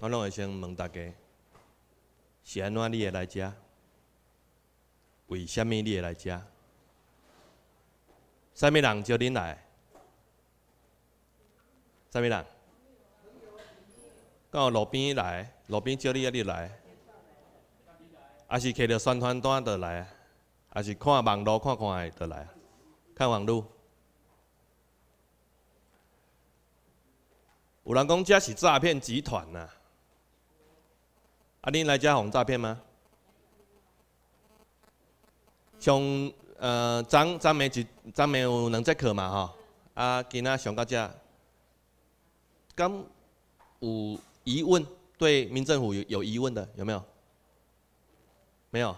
我拢会先问大家，是安怎你会来遮？为虾物你会来遮？啥物人招恁来？啥物人？到路边来，路边招你啊，日来，啊是摕着宣传单倒来，啊是看网络看看的来，看网络。有人讲遮是诈骗集团呐。啊，恁来遮防诈骗吗？像呃，昨昨眠就昨眠有两节课嘛，吼啊，今仔上到遮，敢有疑问对民政府有有疑问的有没有？没有，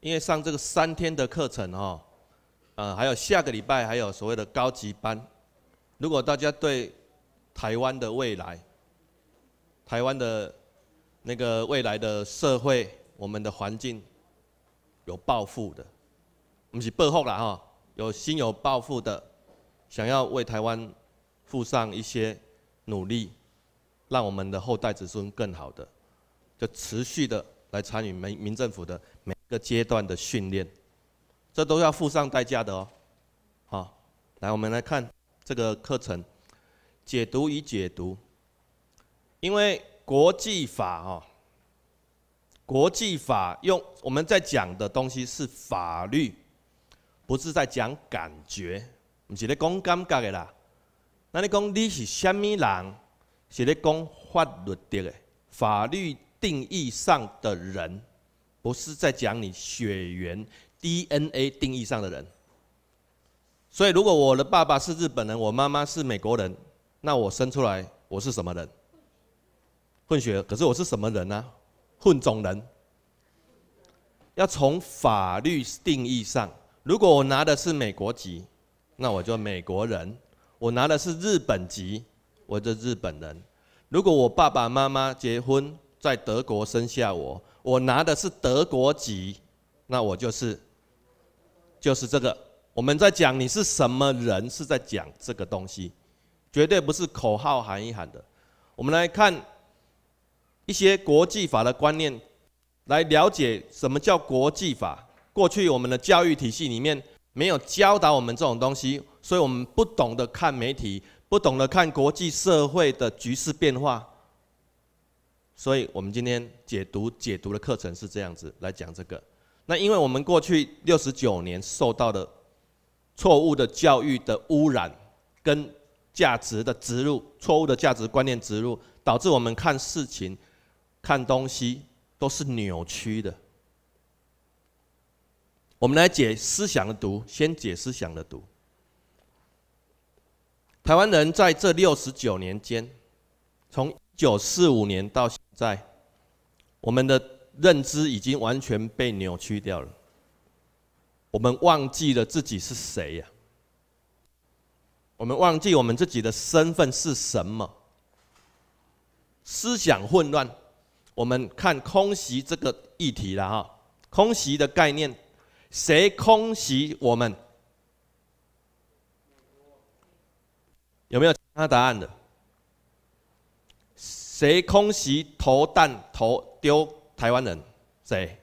因为上这个三天的课程，吼，呃，还有下个礼拜还有所谓的高级班，如果大家对台湾的未来、台湾的那个未来的社会，我们的环境有抱负的，不是背后啦哈，有心有抱负的，想要为台湾付上一些努力，让我们的后代子孙更好的，就持续的来参与民民政府的每个阶段的训练，这都要付上代价的哦。好，来我们来看这个课程，解读与解读，因为。国际法哦，国际法用我们在讲的东西是法律，不是在讲感觉，不是在讲感觉的啦。那你讲你是什么人，是咧讲法律的，法律定义上的人，不是在讲你血缘 DNA 定义上的人。所以，如果我的爸爸是日本人，我妈妈是美国人，那我生出来，我是什么人？混血，可是我是什么人呢？混种人。要从法律定义上，如果我拿的是美国籍，那我就美国人；我拿的是日本籍，我就日本人。如果我爸爸妈妈结婚，在德国生下我，我拿的是德国籍，那我就是，就是这个。我们在讲你是什么人，是在讲这个东西，绝对不是口号喊一喊的。我们来看。一些国际法的观念，来了解什么叫国际法。过去我们的教育体系里面没有教导我们这种东西，所以我们不懂得看媒体，不懂得看国际社会的局势变化。所以我们今天解读解读的课程是这样子来讲这个。那因为我们过去六十九年受到的错误的教育的污染，跟价值的植入，错误的价值观念植入，导致我们看事情。看东西都是扭曲的。我们来解思想的毒，先解思想的毒。台湾人在这六十九年间，从一九四五年到现在，我们的认知已经完全被扭曲掉了。我们忘记了自己是谁呀？我们忘记我们自己的身份是什么？思想混乱。我们看空袭这个议题了哈，空袭的概念，谁空袭我们？有没有其他答案的？谁空袭投弹投丢台湾人？谁？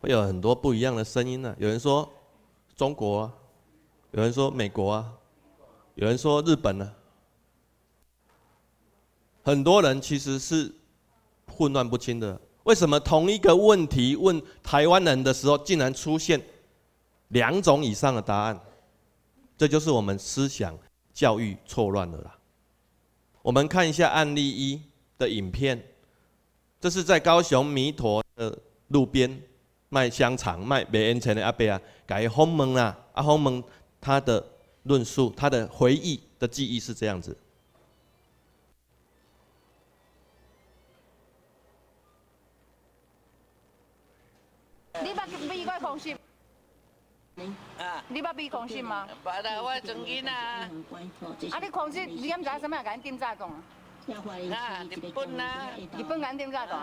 会有很多不一样的声音呢。有人说中国，有人说美国啊，有人说日本呢。很多人其实是混乱不清的。为什么同一个问题问台湾人的时候，竟然出现两种以上的答案？这就是我们思想教育错乱了啦。我们看一下案例一的影片，这是在高雄弥陀的路边卖香肠卖北恩城的阿伯啊，改洪蒙啊，阿洪蒙他的论述，他的回忆的记忆是这样子。你捌比矿信吗？捌啦，我曾经啊。啊，你狂信，你今早什么人跟店长讲啊？啊，日本啊，日本敢点长讲。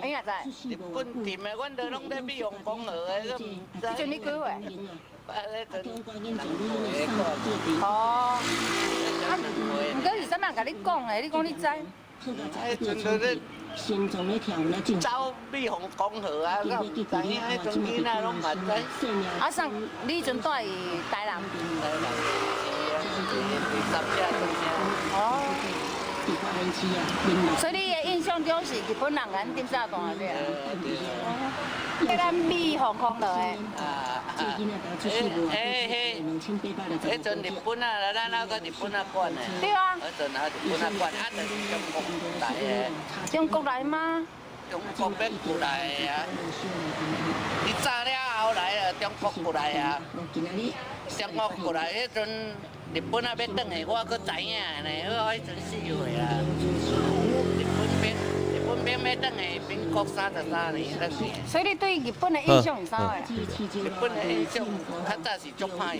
哎呀，塞，日本点的，阮都拢在比用广告的。就你讲话。哦。啊，唔过是啥物人跟你讲诶？你讲你知？招碧红公河啊，你带台南边来所以你的印象中是日本人安定啥东啊，啊。叫咱哎嘿！迄阵日本啊，咱那个日本啊管的。对啊。迄阵啊，日本啊管，中国来中国来吗？国过来啊！你炸了后来啊，中国过来啊。中国过来，迄阵日本啊要转的，我搁知影呢。我迄阵等下民国三十三年，那是。所以你对日本的印象很糟的。日本的印象，较早是足歹。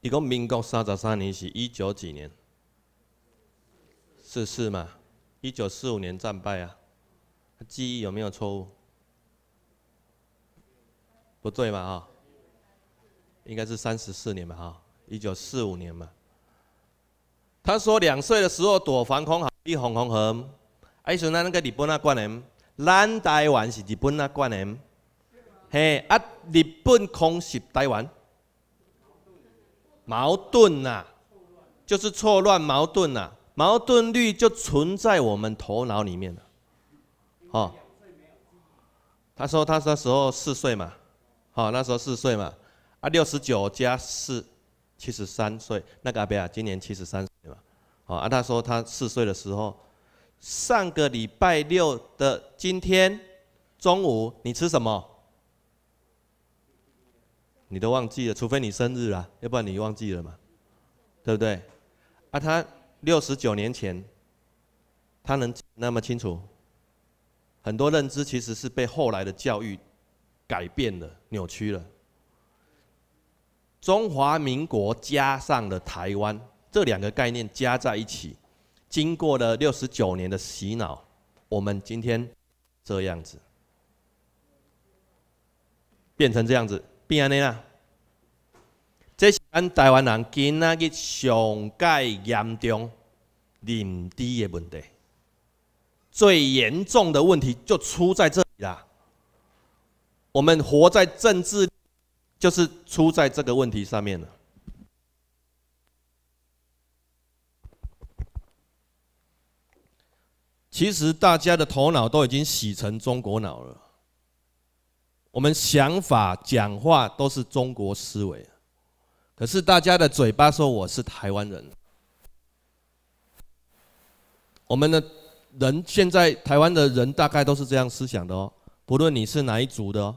你讲民国三十三年是？一九几年？四四嘛？一九四五年战败啊？记忆有没有错误？不对嘛？哈，应该是三十四年嘛？哈，一九四五年嘛？他说两岁的时候躲防空壕。你红红河，啊，伊说咱那个日本啊，管的，咱台湾是日本啊，管的，嘿，啊，日本空袭台湾，矛盾呐，就是错乱，矛盾呐，矛盾率就存在我们头脑里面了，哦，他说他那时候四岁嘛，哦，那时候四岁嘛，啊，六十九加四，七十三岁，那个阿伯啊今年七十三岁嘛。好，阿他说，他四岁的时候，上个礼拜六的今天中午，你吃什么？你都忘记了，除非你生日啦，要不然你忘记了嘛，对不对？阿他六十九年前，他能那么清楚，很多认知其实是被后来的教育改变了、扭曲了。中华民国加上了台湾。这两个概念加在一起，经过了六十九年的洗脑，我们今天这样子变成这样子，变安尼啦。这是咱台湾人今仔日上界严重认知的问题，最严重的问题就出在这里啦。我们活在政治，就是出在这个问题上面了。其实大家的头脑都已经洗成中国脑了，我们想法、讲话都是中国思维。可是大家的嘴巴说我是台湾人，我们的人现在台湾的人大概都是这样思想的哦。不论你是哪一族的，哦，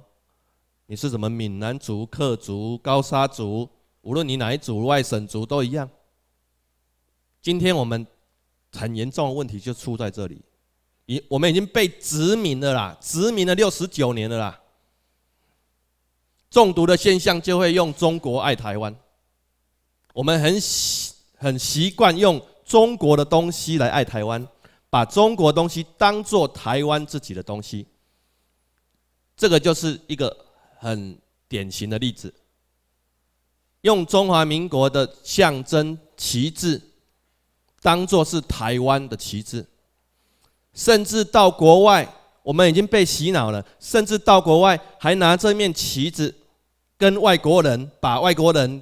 你是什么闽南族、客族、高山族，无论你哪一族、外省族都一样。今天我们很严重的问题就出在这里。已，我们已经被殖民了啦，殖民了六十九年了啦。中毒的现象就会用“中国爱台湾”，我们很习很习惯用中国的东西来爱台湾，把中国东西当做台湾自己的东西，这个就是一个很典型的例子。用中华民国的象征旗帜，当做是台湾的旗帜。甚至到国外，我们已经被洗脑了。甚至到国外，还拿这面旗子跟外国人，把外国人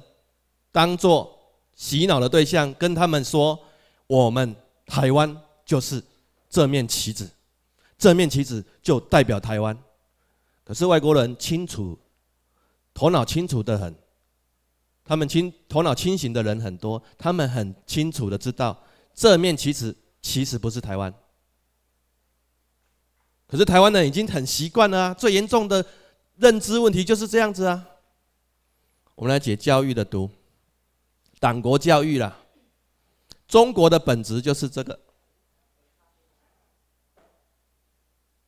当做洗脑的对象，跟他们说：“我们台湾就是这面旗子，这面旗子就代表台湾。”可是外国人清楚，头脑清楚的很，他们清头脑清醒的人很多，他们很清楚的知道，这面旗子其实不是台湾。可是台湾人已经很习惯了，最严重的认知问题就是这样子啊。我们来解教育的毒，党国教育啦。中国的本质就是这个，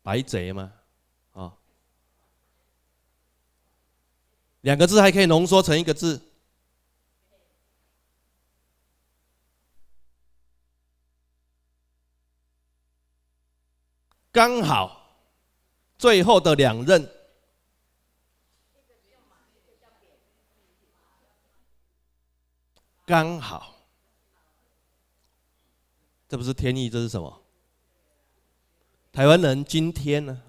白贼吗？啊，两个字还可以浓缩成一个字。刚好，最后的两任，刚好，这不是天意，这是什么？台湾人今天呢，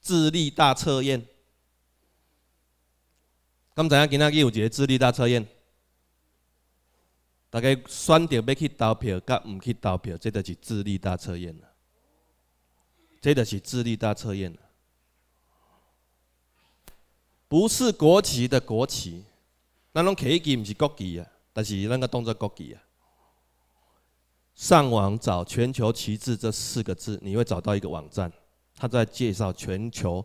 智力大测验。刚才今天有节智力大测验，大家选择要去投票，甲唔去投票，这就是智力大测验了。这个是智力大测验不是国旗的国旗，那种旗旗唔是国旗呀，但是那个动作国旗呀。上网找“全球旗帜”这四个字，你会找到一个网站，他在介绍全球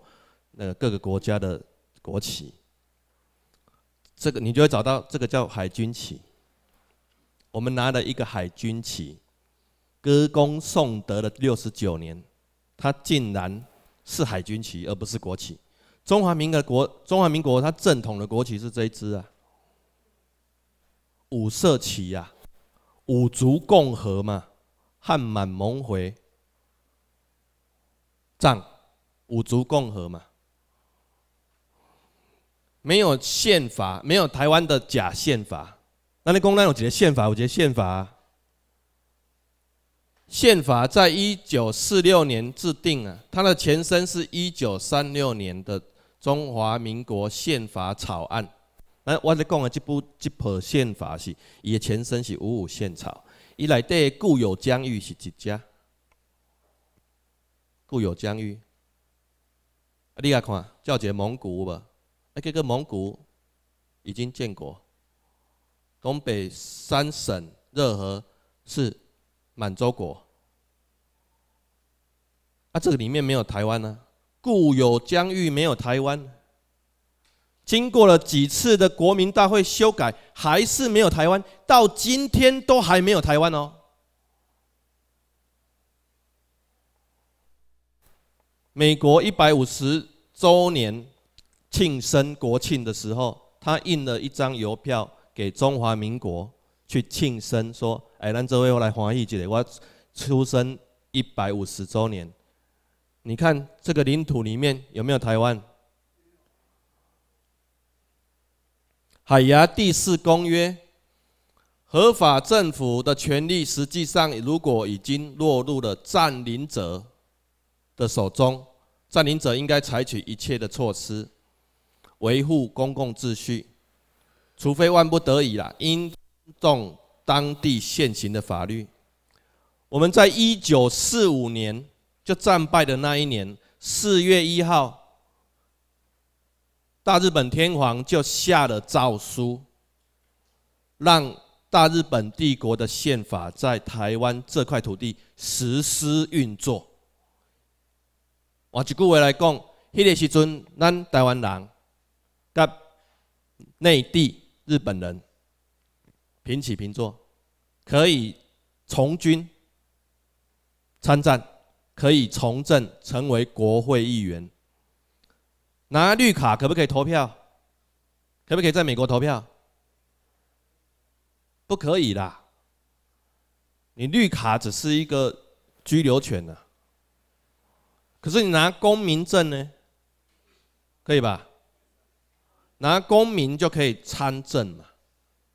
那各个国家的国旗。这个你就会找到，这个叫海军旗。我们拿了一个海军旗，歌功颂德了六十九年。它竟然是海军旗，而不是国旗。中华民的国，中华民国，它正统的国旗是这一支啊，五色旗啊，五族共和嘛，汉满蒙回藏，五族共和嘛，没有宪法，没有台湾的假宪法，那你公然有几个宪法？几个宪法。宪法在一九四六年制定啊，它的前身是一九三六年的中华民国宪法草案。那我咧讲的这部这部宪法是伊的前身是五五宪草，伊内底固有疆域是几家？固有疆域，啊、你来看，叫做蒙古无？啊，这个蒙古已经建国，东北三省、热河是。满洲国，啊，这个里面没有台湾呢，固有疆域没有台湾。经过了几次的国民大会修改，还是没有台湾，到今天都还没有台湾哦。美国一百五十周年庆生国庆的时候，他印了一张邮票给中华民国去庆生，说。哎，咱这位我来翻译，这里我出生一百五十周年。你看这个领土里面有没有台湾？海牙第四公约，合法政府的权力实际上如果已经落入了占领者的手中，占领者应该采取一切的措施维护公共秩序，除非万不得已啦，应动。当地现行的法律，我们在一九四五年就战败的那一年四月一号，大日本天皇就下了诏书，让大日本帝国的宪法在台湾这块土地实施运作。我一句话来讲，迄个时阵，咱台湾人跟内地日本人。平起平坐，可以从军参战，可以从政成为国会议员。拿绿卡可不可以投票？可不可以在美国投票？不可以啦。你绿卡只是一个居留权啊，可是你拿公民证呢？可以吧？拿公民就可以参政嘛，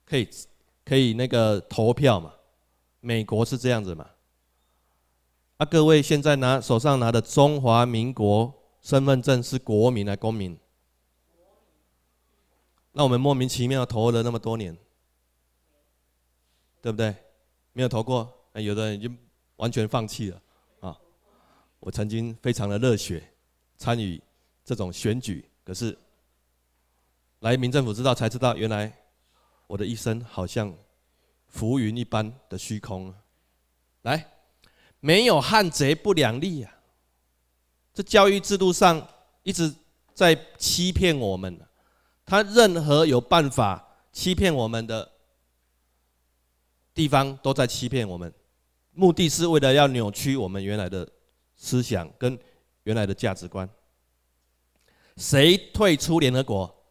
可以。可以那个投票嘛？美国是这样子嘛？啊，各位现在拿手上拿的中华民国身份证是国民啊，公民。那我们莫名其妙投了那么多年，对不对？没有投过，有的人已经完全放弃了啊。我曾经非常的热血参与这种选举，可是来民政府知道才知道原来。我的一生好像浮云一般的虚空。来，没有汉贼不两立啊！这教育制度上一直在欺骗我们，他任何有办法欺骗我们的地方都在欺骗我们，目的是为了要扭曲我们原来的思想跟原来的价值观。谁退出联合国？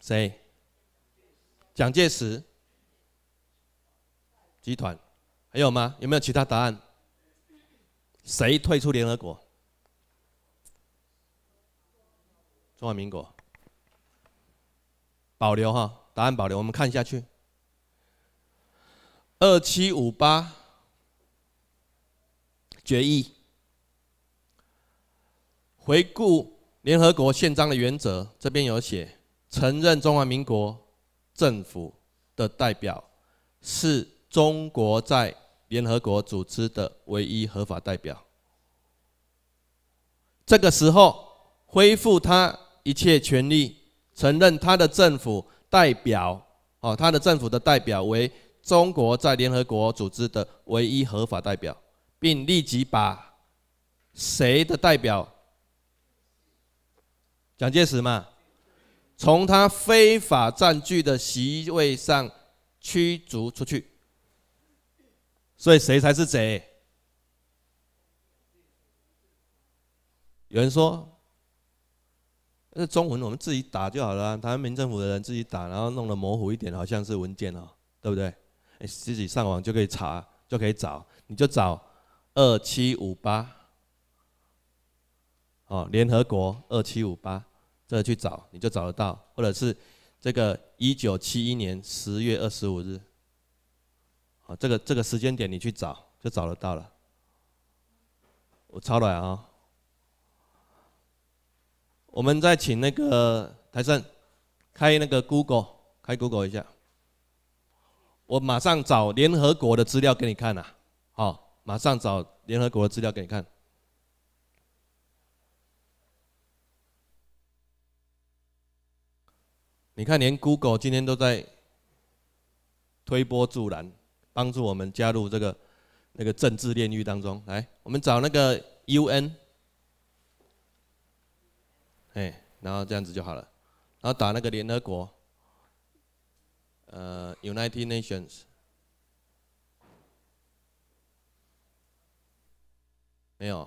谁？蒋介石集团，还有吗？有没有其他答案？谁退出联合国？中华民国保留哈，答案保留。我们看下去，二七五八决议回顾联合国宪章的原则，这边有写承认中华民国。政府的代表是中国在联合国组织的唯一合法代表。这个时候恢复他一切权利，承认他的政府代表哦，他的政府的代表为中国在联合国组织的唯一合法代表，并立即把谁的代表？蒋介石嘛。从他非法占据的席位上驱逐出去，所以谁才是贼？有人说，那中文我们自己打就好了，台湾民政府的人自己打，然后弄得模糊一点，好像是文件哦，对不对？自己上网就可以查，就可以找，你就找二七五八哦，联合国二七五八。这去找你就找得到，或者是这个一九七一年十月二十五日，啊，这个这个时间点你去找就找得到了。我抄来啊，我们再请那个台胜开那个 Google，开 Google 一下，我马上找联合国的资料给你看呐，好，马上找联合国的资料给你看。你看，连 Google 今天都在推波助澜，帮助我们加入这个那个政治炼狱当中。来，我们找那个 UN，哎，然后这样子就好了。然后打那个联合国，呃，United Nations，没有，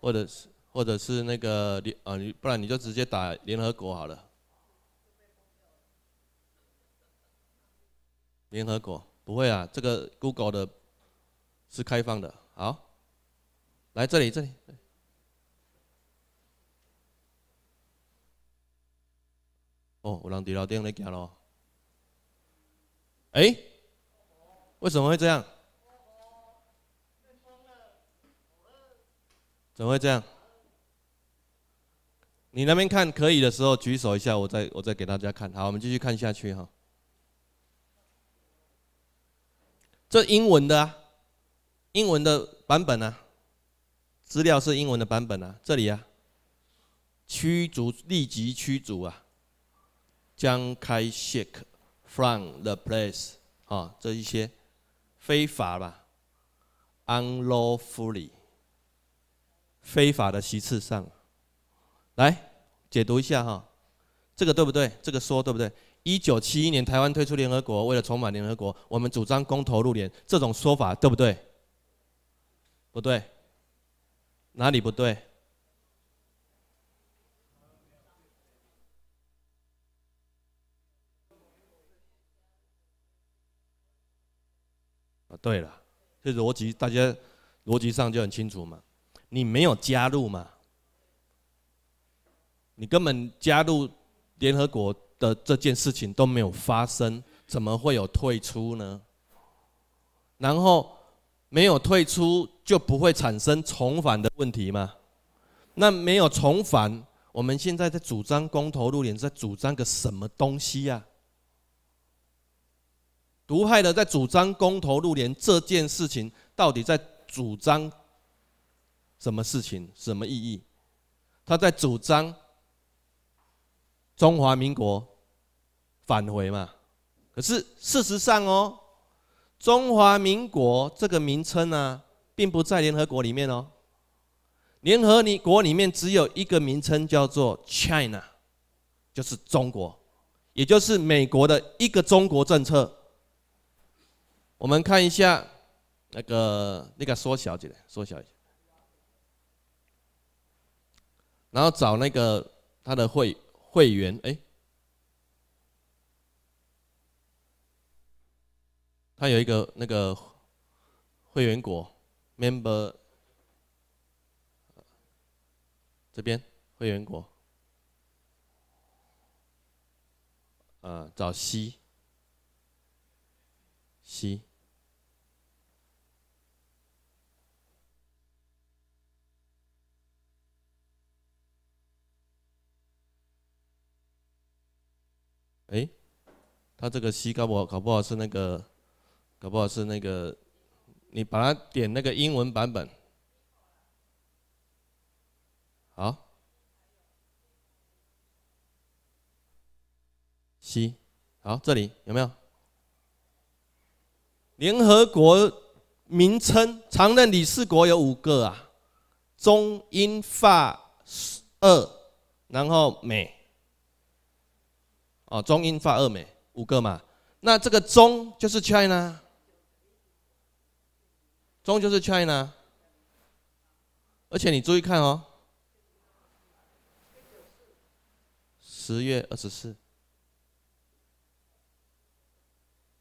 或者是或者是那个联啊，你不然你就直接打联合国好了。联合国不会啊，这个 Google 的是开放的。好，来这里，这里。哦，我人李老顶来讲喽。哎，为什么会这样？怎么会这样？你那边看可以的时候举手一下，我再我再给大家看好。我们继续看下去哈。这英文的，英文的版本啊，资料是英文的版本啊，这里啊，驱逐立即驱逐啊，将开 shake from the place 啊，这一些非法吧，unlawfully 非法的席次上，来解读一下哈，这个对不对？这个说对不对？一九七一年，台湾退出联合国，为了重返联合国，我们主张公投入联，这种说法对不对？不对，哪里不对？啊，对了，这逻辑大家逻辑上就很清楚嘛，你没有加入嘛，你根本加入联合国。的这件事情都没有发生，怎么会有退出呢？然后没有退出就不会产生重返的问题吗？那没有重返，我们现在在主张公投入联，在主张个什么东西呀？独派的在主张公投入联这件事情，到底在主张什么事情、什么意义？他在主张中华民国。返回嘛？可是事实上哦，中华民国这个名称呢，并不在联合国里面哦。联合国里面只有一个名称叫做 China，就是中国，也就是美国的一个中国政策。我们看一下那个那个缩小起来，缩小一下，然后找那个他的会会员哎。他有一个那个会员国，member 这边会员国，呃，找西西，哎，他这个西搞不好搞不好是那个。好不好？是那个，你把它点那个英文版本。好，C，好，这里有没有？联合国名称常任理事国有五个啊，中、英、法、俄、然后美。哦，中、英、法、俄、美，五个嘛。那这个中就是 China。终究是 China，而且你注意看哦，十月二十四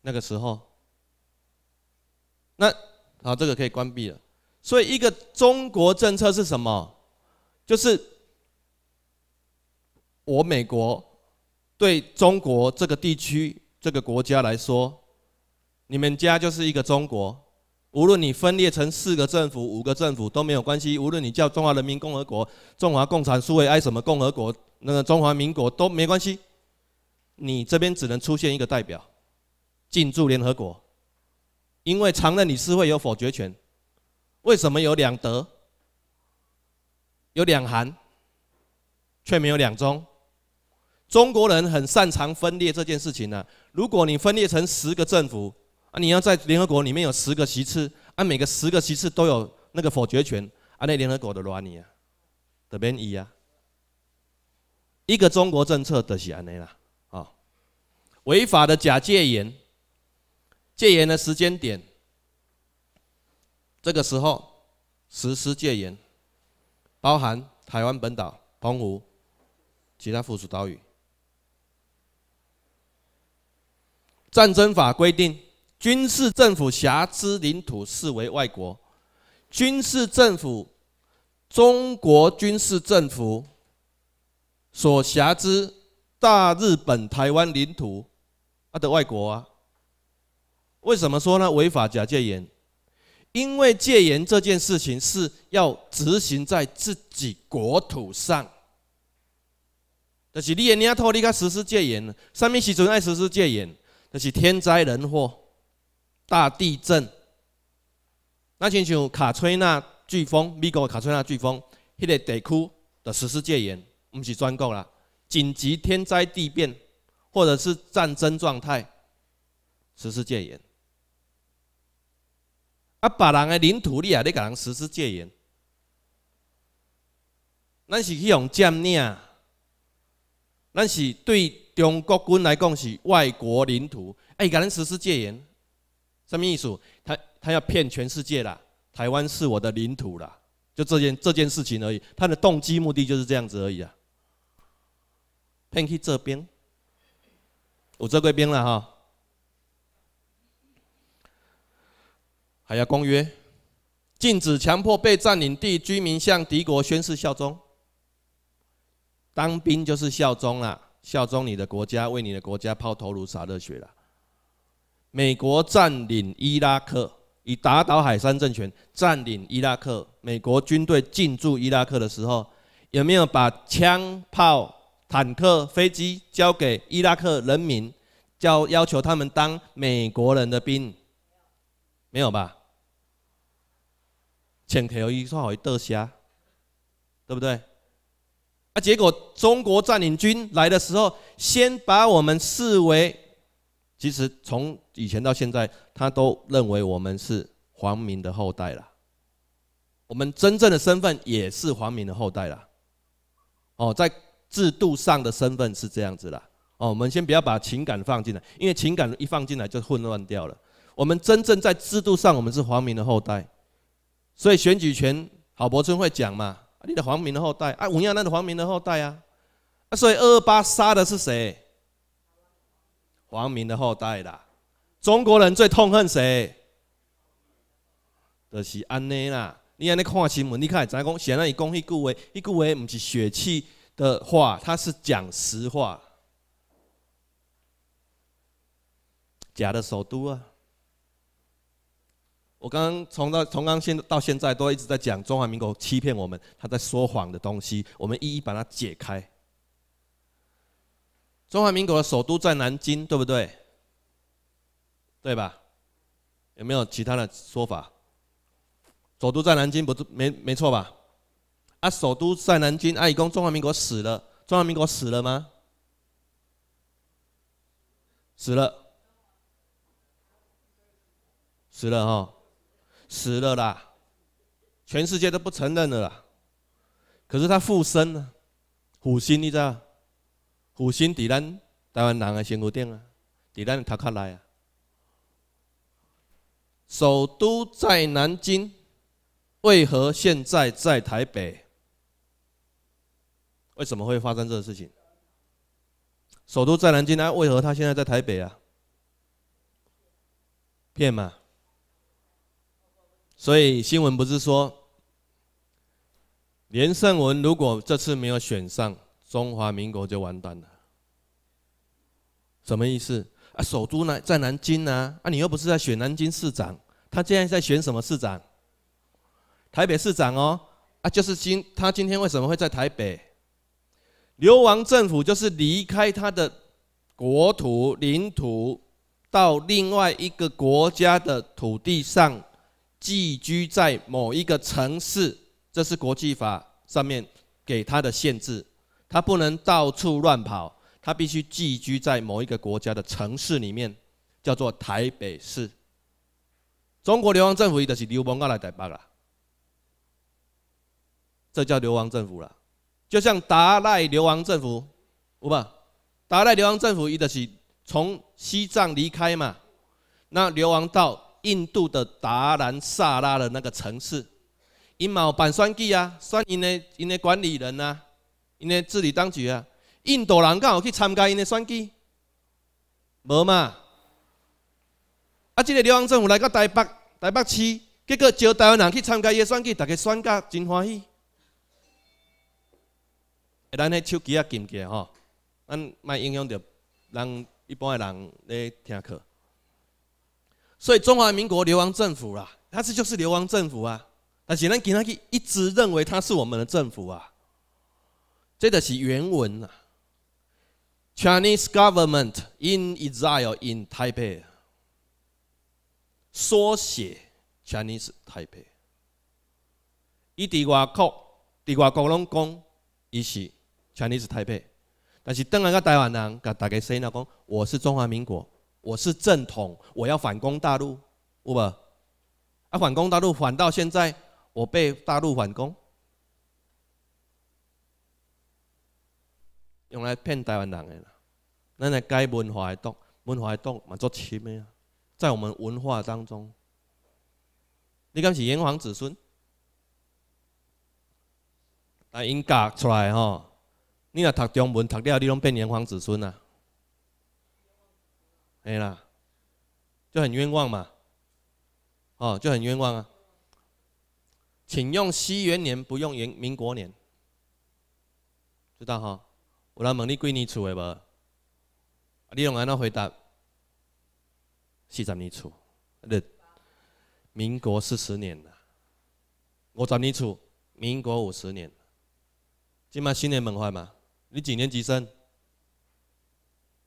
那个时候，那好，这个可以关闭了。所以，一个中国政策是什么？就是我美国对中国这个地区、这个国家来说，你们家就是一个中国。无论你分裂成四个政府、五个政府都没有关系。无论你叫中华人民共和国、中华共产苏维埃什么共和国，那个中华民国都没关系。你这边只能出现一个代表进驻联合国，因为常任理事会有否决权。为什么有两德、有两韩，却没有两中？中国人很擅长分裂这件事情呢。如果你分裂成十个政府，啊！你要在联合国里面有十个席次，啊，每个十个席次都有那个否决权，啊，那联合国的罗尼啊，的便一啊，一个中国政策的是安那啦，啊，违法的假戒严，戒严的时间点，这个时候实施戒严，包含台湾本岛、澎湖、其他附属岛屿，战争法规定。军事政府辖之领土视为外国，军事政府，中国军事政府所辖之大日本台湾领土啊的外国啊，为什么说呢？违法假戒严，因为戒严这件事情是要执行在自己国土上，就是你也领脱你开实施戒严，上面时阵爱实施戒严？就是天灾人祸。大地震，那亲像卡崔娜飓风，美国卡崔娜飓风，迄个地区的实施戒严，毋是专供啦。紧急天灾地变，或者是战争状态，实施戒严。啊，别人的领土也得甲人实施戒严？咱是去用占领，咱是对中国军来讲是外国领土，哎，甲咱实施戒严？什么意思？他他要骗全世界了。台湾是我的领土了，就这件这件事情而已。他的动机目的就是这样子而已啊。骗去这边，我这贵宾了哈。还要公约，禁止强迫被占领地居民向敌国宣誓效忠。当兵就是效忠啊，效忠你的国家，为你的国家抛头颅洒热血了。美国占领伊拉克，以打倒海山政权，占领伊拉克。美国军队进驻伊拉克的时候，有没有把枪炮、坦克、飞机交给伊拉克人民，叫要求他们当美国人的兵？没有吧？请求伊说好一剁虾，对不对？啊，结果中国占领军来的时候，先把我们视为，其实从。以前到现在，他都认为我们是皇民的后代了。我们真正的身份也是皇民的后代了。哦，在制度上的身份是这样子啦。哦，我们先不要把情感放进来，因为情感一放进来就混乱掉了。我们真正在制度上，我们是皇民的后代，所以选举权，郝柏村会讲嘛？你的皇民的后代啊，吴亚男的皇民的后代啊，所以二二八杀的是谁？皇民的后代啦。中国人最痛恨谁？就是安尼啦！你安尼看新闻，你看会知。讲显然，伊讲迄句话，迄句话唔是血气的话，他是讲实话。假的首都啊！我刚从到从刚现到现在都一直在讲中华民国欺骗我们，他在说谎的东西，我们一一把它解开。中华民国的首都在南京，对不对？对吧？有没有其他的说法？首都在南京，不是没没错吧？啊，首都在南京。阿一公中华民国死了，中华民国死了吗？死了，死了哈，死了啦！全世界都不承认了啦。可是他复生了，虎心你知道？虎心抵咱台湾人的生活顶啊，抵咱头壳内啊。首都在南京，为何现在在台北？为什么会发生这个事情？首都在南京，那为何他现在在台北啊？骗嘛！所以新闻不是说，连胜文如果这次没有选上，中华民国就完蛋了。什么意思啊？首都呢，在南京呢？啊，你又不是在选南京市长？他现在在选什么市长？台北市长哦，啊，就是今他今天为什么会在台北？流亡政府就是离开他的国土领土，到另外一个国家的土地上寄居在某一个城市，这是国际法上面给他的限制。他不能到处乱跑，他必须寄居在某一个国家的城市里面，叫做台北市。中国流亡政府伊就是流亡过来台北啦，这叫流亡政府啦。就像达赖流亡政府，有无？达赖流亡政府伊就是从西藏离开嘛，那流亡到印度的达兰萨拉的那个城市，因有办选举啊，选因的因的管理人呐，因的治理当局啊，印度人敢有去参加因的选举，无嘛？啊！这个流亡政府来到台北，台北市，结果招台湾人去参加伊的选举，逐个选甲真欢喜。咱那手机啊，禁起吼，咱莫影响着人一般的人咧听课。所以中华民国流亡政府啦，它是就是流亡政府啊，但是咱今产党一直认为它是我们的政府啊。这个是原文啊，Chinese government in exile in Taipei。缩写 Chinese Taipei，伊伫外国，伫外国拢讲，伊是 Chinese Taipei，但是当那个台湾人，甲大家谁那讲，我是中华民国，我是正统，我要反攻大陆，有无？啊，反攻大陆反到现在，我被大陆反攻，用来骗台湾人的啦，咱来改文化的洞，文化的洞嘛做深物啊？在我们文化当中，你敢是炎黄子孙？啊，因教出来吼，你若读中文读了，你拢变炎黄子孙了。哎啦，就很冤枉嘛，哦，就很冤枉啊！请用西元年，不用元民国年，知道哈？我来问你几年处的无？你用安那回答？四十二处，对，民国四十年了。五十二处，民国五十年，今嘛新年门化嘛，你几年级生？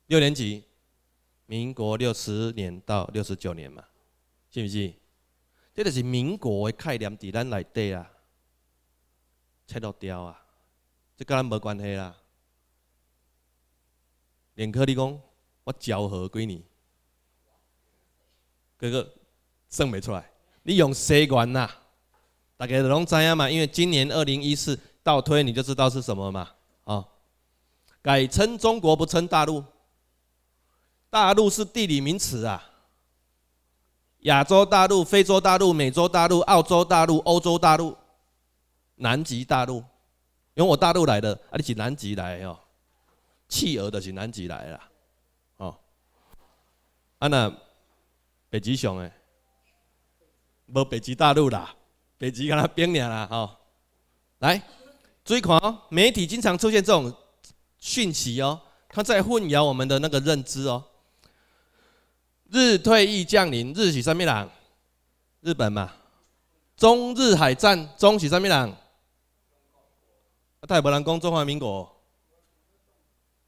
六年级，民国六十年到六十九年嘛，是不是？这个是民国的概念在咱内底啊，切落掉啊，这跟咱无关系啦。眼科你讲，我交和归你。哥哥，证没出来，你用谁管呐？大家拢知啊嘛，因为今年二零一四倒推，你就知道是什么嘛。哦，改称中国不称大陆，大陆是地理名词啊。亚洲大陆、非洲大陆、美洲大陆、澳洲大陆、欧洲大陆、南极大陆，因为我大陆来的，而且南极来哦，企鹅的是南极来的哦。啊那。北极上的，无北极大陆啦，北极跟他冰尔啦吼。来，注意看哦，媒体经常出现这种讯息哦，他在混淆我们的那个认知哦。日退役降临，日是啥物人？日本嘛。中日海战，中是啥物人？啊，太婆人公，中华民国。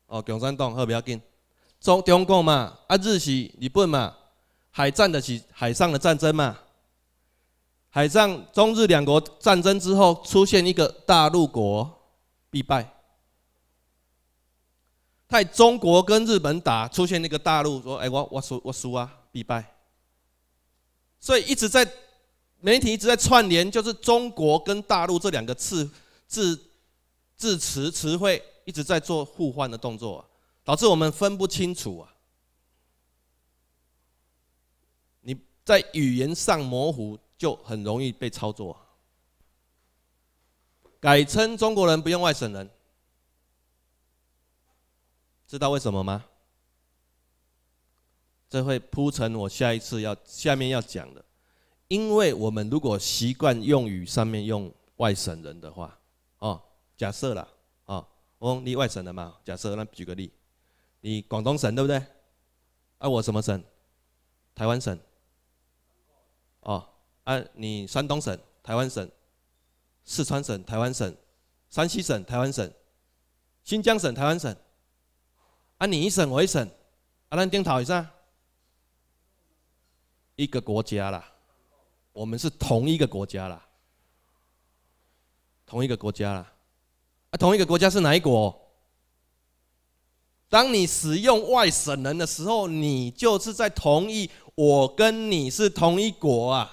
哦，共产党，好，不要紧。中，中国嘛，啊，日是日本嘛。海战的起，海上的战争嘛。海上中日两国战争之后，出现一个大陆国必败。在中国跟日本打，出现那个大陆说：“哎，我我输我输啊，必败。”所以一直在媒体一直在串联，就是中国跟大陆这两个字字字词词汇一直在做互换的动作，导致我们分不清楚啊。在语言上模糊，就很容易被操作。改称中国人不用外省人，知道为什么吗？这会铺成我下一次要下面要讲的，因为我们如果习惯用语上面用外省人的话，哦，假设了，哦，哦，你外省人嘛，假设，那举个例，你广东省对不对？啊，我什么省？台湾省。啊，按你山东省、台湾省、四川省、台湾省、山西省、台湾省、新疆省、台湾省，啊，你一省我一省，啊，那颠倒一下，一个国家啦，我们是同一个国家啦，同一个国家啦，啊，同一个国家是哪一国？当你使用外省人的时候，你就是在同一。我跟你是同一国啊，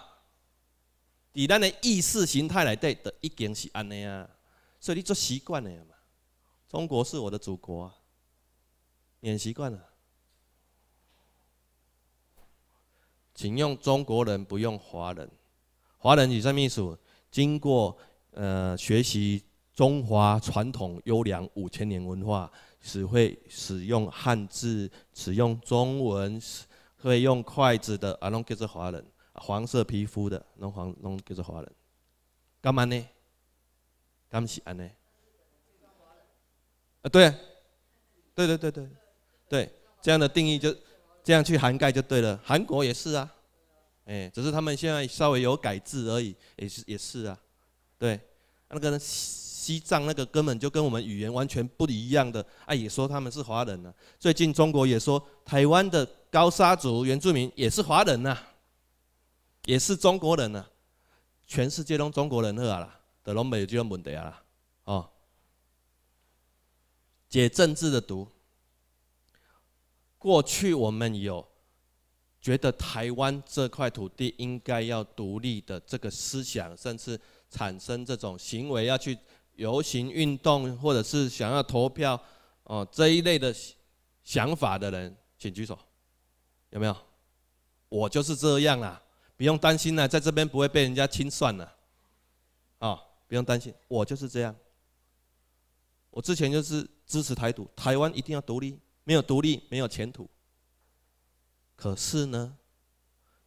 以咱的意识形态来对的已经是安尼啊，所以你做习惯了嘛。中国是我的祖国，啊，也习惯了。请用中国人，不用华人。华人女秘书经过呃学习中华传统优良五千年文化，只会使用汉字，使用中文。所以用筷子的啊，拢叫做华人；黄色皮肤的，拢黄拢叫做华人。干嘛呢？干起安呢？啊，对，对对对对对，这样的定义就这样去涵盖就对了。韩国也是啊，哎，只是他们现在稍微有改制而已，也是也是啊，对。那个西藏那个根本就跟我们语言完全不一样的，哎，也说他们是华人啊。最近中国也说台湾的。高沙族原住民也是华人呐，也是中国人呐。全世界都中国人好啊啦，都拢没有这种问题啊啦。哦，解政治的毒。过去我们有觉得台湾这块土地应该要独立的这个思想，甚至产生这种行为，要去游行运动，或者是想要投票哦这一类的想法的人，请举手。有没有？我就是这样啦，不用担心啦，在这边不会被人家清算了，啊，不用担心，我就是这样。我之前就是支持台独，台湾一定要独立，没有独立没有前途。可是呢，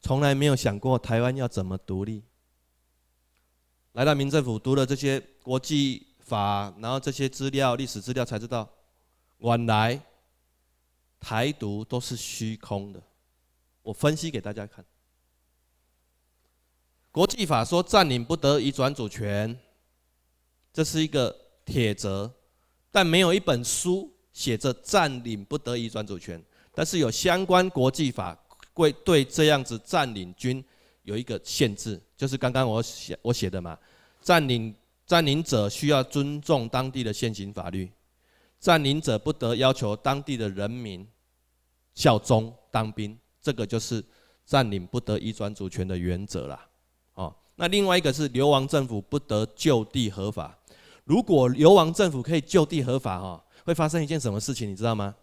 从来没有想过台湾要怎么独立。来到民政府，读了这些国际法，然后这些资料、历史资料才知道，原来台独都是虚空的。我分析给大家看。国际法说，占领不得以转主权，这是一个铁则。但没有一本书写着占领不得以转主权，但是有相关国际法会对这样子占领军有一个限制，就是刚刚我写我写的嘛，占领占领者需要尊重当地的现行法律，占领者不得要求当地的人民效忠当兵。这个就是占领不得移转主权的原则啦，哦，那另外一个是流亡政府不得就地合法。如果流亡政府可以就地合法，哈，会发生一件什么事情，你知道吗？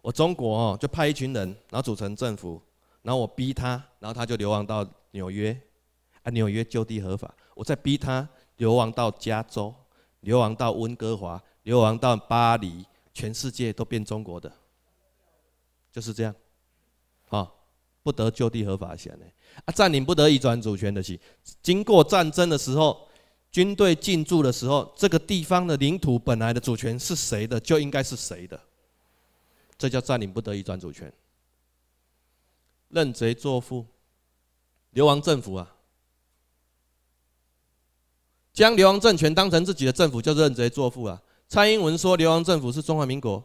我中国哦，就派一群人，然后组成政府，然后我逼他，然后他就流亡到纽约，啊，纽约就地合法，我再逼他流亡到加州，流亡到温哥华，流亡到巴黎，全世界都变中国的，就是这样。不得就地合法权呢，啊，占领不得以转主权的是，经过战争的时候，军队进驻的时候，这个地方的领土本来的主权是谁的，就应该是谁的，这叫占领不得以转主权。认贼作父，流亡政府啊，将流亡政权当成自己的政府，就认贼作父啊。蔡英文说流亡政府是中华民国，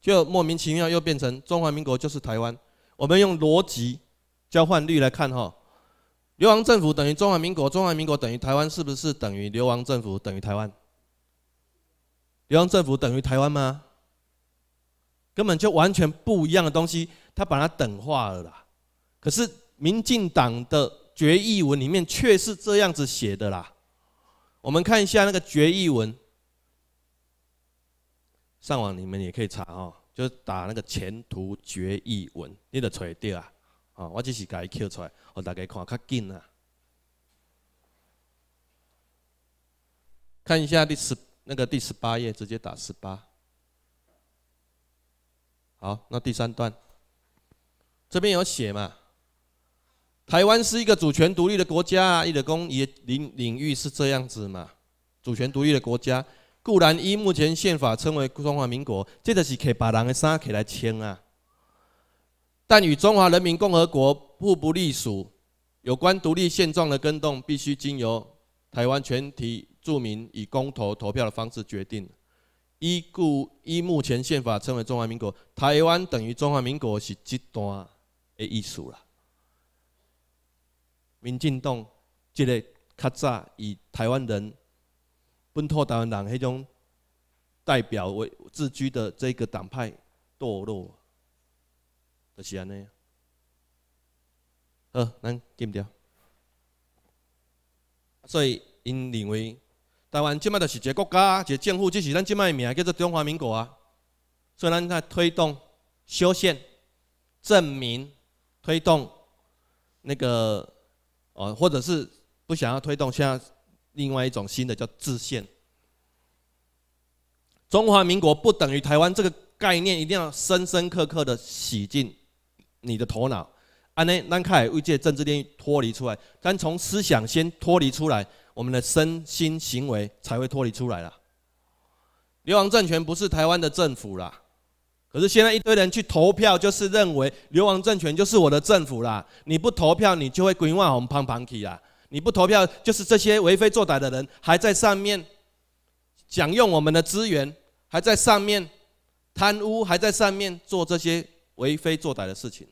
就莫名其妙又变成中华民国就是台湾。我们用逻辑交换率来看哈，流亡政府等于中华民国，中华民国等于台湾，是不是等于流亡政府等于台湾？流亡政府等于台湾吗？根本就完全不一样的东西，他把它等化了啦。可是民进党的决议文里面却是这样子写的啦。我们看一下那个决议文，上网你们也可以查哦。就打那个前途决议文，你得找对啊！哦，我只是把它揪出来，让大家看较紧啊。看一下第十那个第十八页，直接打十八。好，那第三段，这边有写嘛？台湾是一个主权独立的国家，一的公一领领域是这样子嘛？主权独立的国家。固然依目前宪法称为中华民国，这就是骑别人的衫起来穿啊。但与中华人民共和国互不隶属，有关独立现状的更动，必须经由台湾全体住民以公投投票的方式决定。依故依目前宪法称为中华民国，台湾等于中华民国是极端的艺术啦。民进党即个较早以台湾人。本土台湾人迄种代表为自居的这个党派堕落，就是安尼。好，能关掉。所以，因认为台湾即摆就是一个国家，一个政府，就是咱即的名叫做中华民国啊。所以，咱在推动修宪、证明、推动那个呃，或者是不想要推动像。另外一种新的叫自限。中华民国不等于台湾这个概念，一定要深深刻刻的洗进你的头脑。安内，让开始为政治领域脱离出来，但从思想先脱离出来，我们的身心行为才会脱离出来啦。流亡政权不是台湾的政府啦，可是现在一堆人去投票，就是认为流亡政权就是我的政府啦。你不投票，你就会滚万红胖胖去啦。你不投票，就是这些为非作歹的人还在上面，享用我们的资源，还在上面贪污，还在上面做这些为非作歹的事情。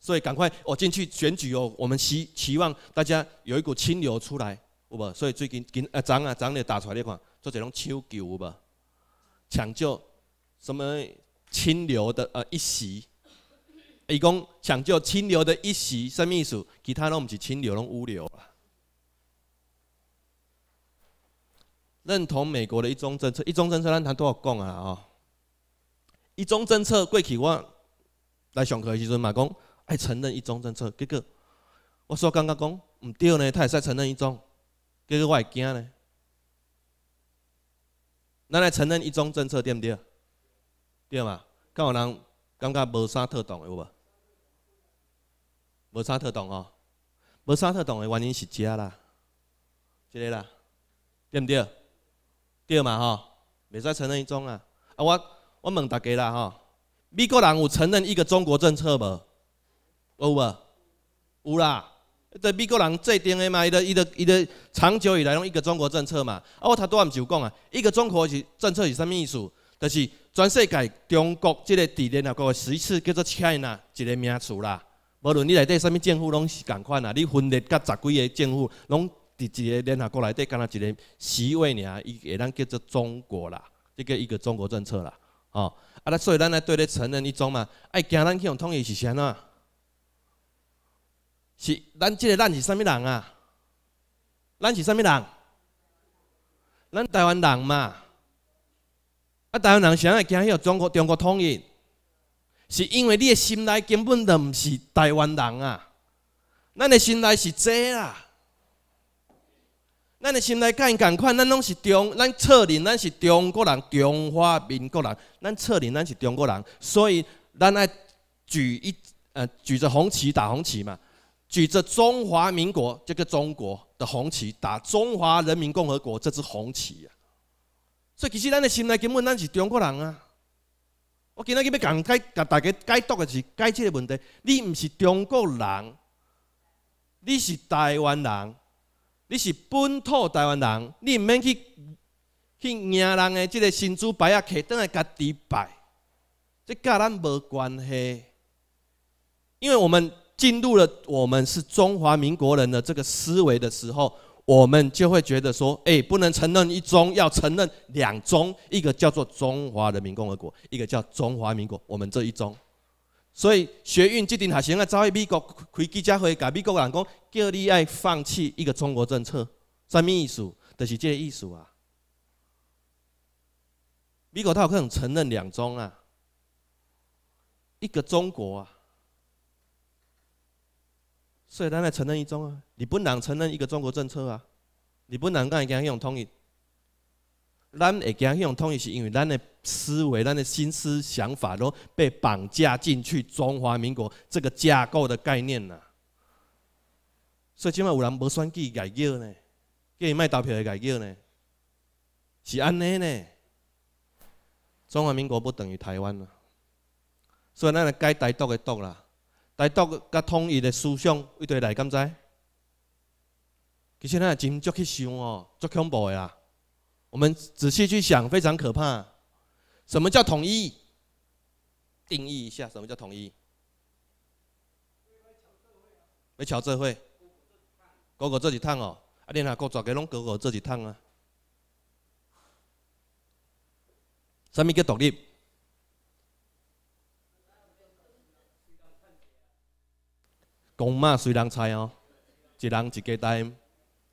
所以赶快，我进去选举哦。我们希期望大家有一股清流出来，有无？所以最近今呃，张啊张，你打出来一款做这种抢救有无？抢救什么清流的呃一席。伊讲抢救清流的一席么意思？其他拢毋是清流，拢污流啊！认同美国的一中政策，一中政策咱谈多少讲啊？哦，一中政策过去我来上课的时阵嘛讲，爱承认一中政策。结果我说刚刚讲毋对呢，他会使承认一中，结果我会惊呢。咱来承认一中政策对毋对？对嘛？甲有人感觉无啥特懂有无？无啥特动哦，无啥特动的原因是遮啦，即个啦，对毋对？对嘛吼，袂使承认一种啊。啊，我我问大家啦吼，美国人有承认一个中国政策无？有无？有啦。对美国人制定的嘛，伊个伊个伊个长久以来拢一个中国政策嘛。啊，我头毋暗有讲啊，一个中国是政策是啥意思？就是全世界中国即个地联合国十一次叫做 China 一个名词啦。无论你内底啥物政府，拢是共款啊。你分裂甲十几个政府，拢伫一个联合国内底，干若一个席位尔。伊会当叫做中国啦，即个一个中国政策啦。哦，啊，咱所以咱来对咧承认一种嘛，爱惊咱去互统一是啥呐？是咱即个咱是啥物人啊？咱是啥物人？咱台湾人嘛。啊，台湾人啥会惊迄号中国中国统一？是因为你的心内根本就毋是台湾人啊，咱的心内是这啦，咱的心内甲因共款，咱拢是中，咱册联，咱是中国人，中华民国人，咱册联，咱是中国人，所以咱爱举一，呃，举着红旗打红旗嘛，举着中华民国这个中国的红旗打中华人民共和国这支红旗啊！所以其实咱的心内根本咱是中国人啊。我今仔日要解，甲大家解读的是解这个问题。你毋是中国人，你是台湾人，你是本土台湾人，你毋免去去赢人的即个新主牌啊，摕倒来家己摆，这甲咱无关系。因为我们进入了我们是中华民国人的这个思维的时候。我们就会觉得说，哎，不能承认一中，要承认两中，一个叫做中华人民共和国，一个叫中华民国，我们这一中。所以学运这阵学生啊，走去美国开记者会，甲美国人讲，叫你爱放弃一个中国政策，什么意思？就是这意思啊。美国他有可能承认两中啊，一个中国啊，所以他在承认一中啊。日本人承认一个中国政策啊！日本人敢会惊迄种统一，咱会惊迄种统一是因为咱的思维、咱的心思、想法都被绑架进去中华民国这个架构的概念呐。所以今物有人无举伊解叫呢，计卖投票个解叫呢，是安尼呢？中华民国不等于台湾呐，所以咱个该台独的独啦，台独甲统一的思想一堆来甘知？其实那也真足去想哦，足恐怖的啦。我们仔细去想，非常可怕。什么叫统一？定义一下什么叫统一？别瞧这会，哥哥这几趟哦，啊，你阿各早家拢哥哥这几趟啊。什么叫独立？公妈随人差哦，一人一家担。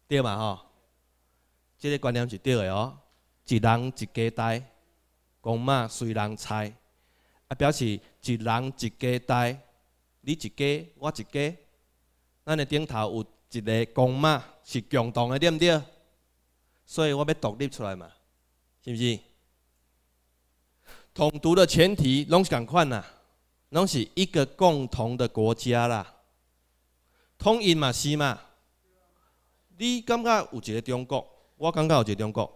对嘛吼，这个观念是对的哦。一人一家呆，公妈随人猜，啊表示一人一家呆，你一家我一家，咱的顶头有一个公妈是共同的，对毋对？所以我要独立出来嘛，是毋是？统独的前提拢是共款啦，拢是一个共同的国家啦，统一嘛是嘛。你感觉有一个中国，我感觉有一个中国。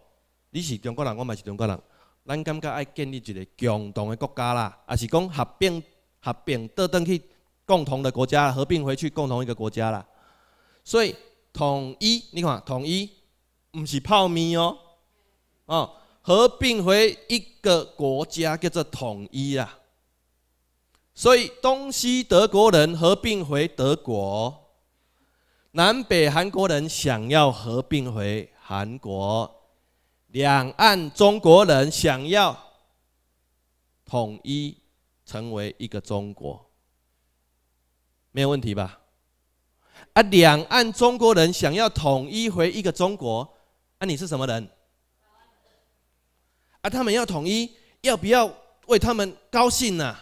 你是中国人，我嘛是中国人。咱感觉要建立一个共同的国家啦，啊是讲合并、合并倒转去共同的国家，合并回去共同一个国家啦。所以统一，你看统一，毋是泡面哦，哦，合并回一个国家叫做统一啦。所以东西德国人合并回德国。南北韩国人想要合并回韩国，两岸中国人想要统一成为一个中国，没有问题吧？啊，两岸中国人想要统一回一个中国，那你是什么人？啊，他们要统一，要不要为他们高兴呢？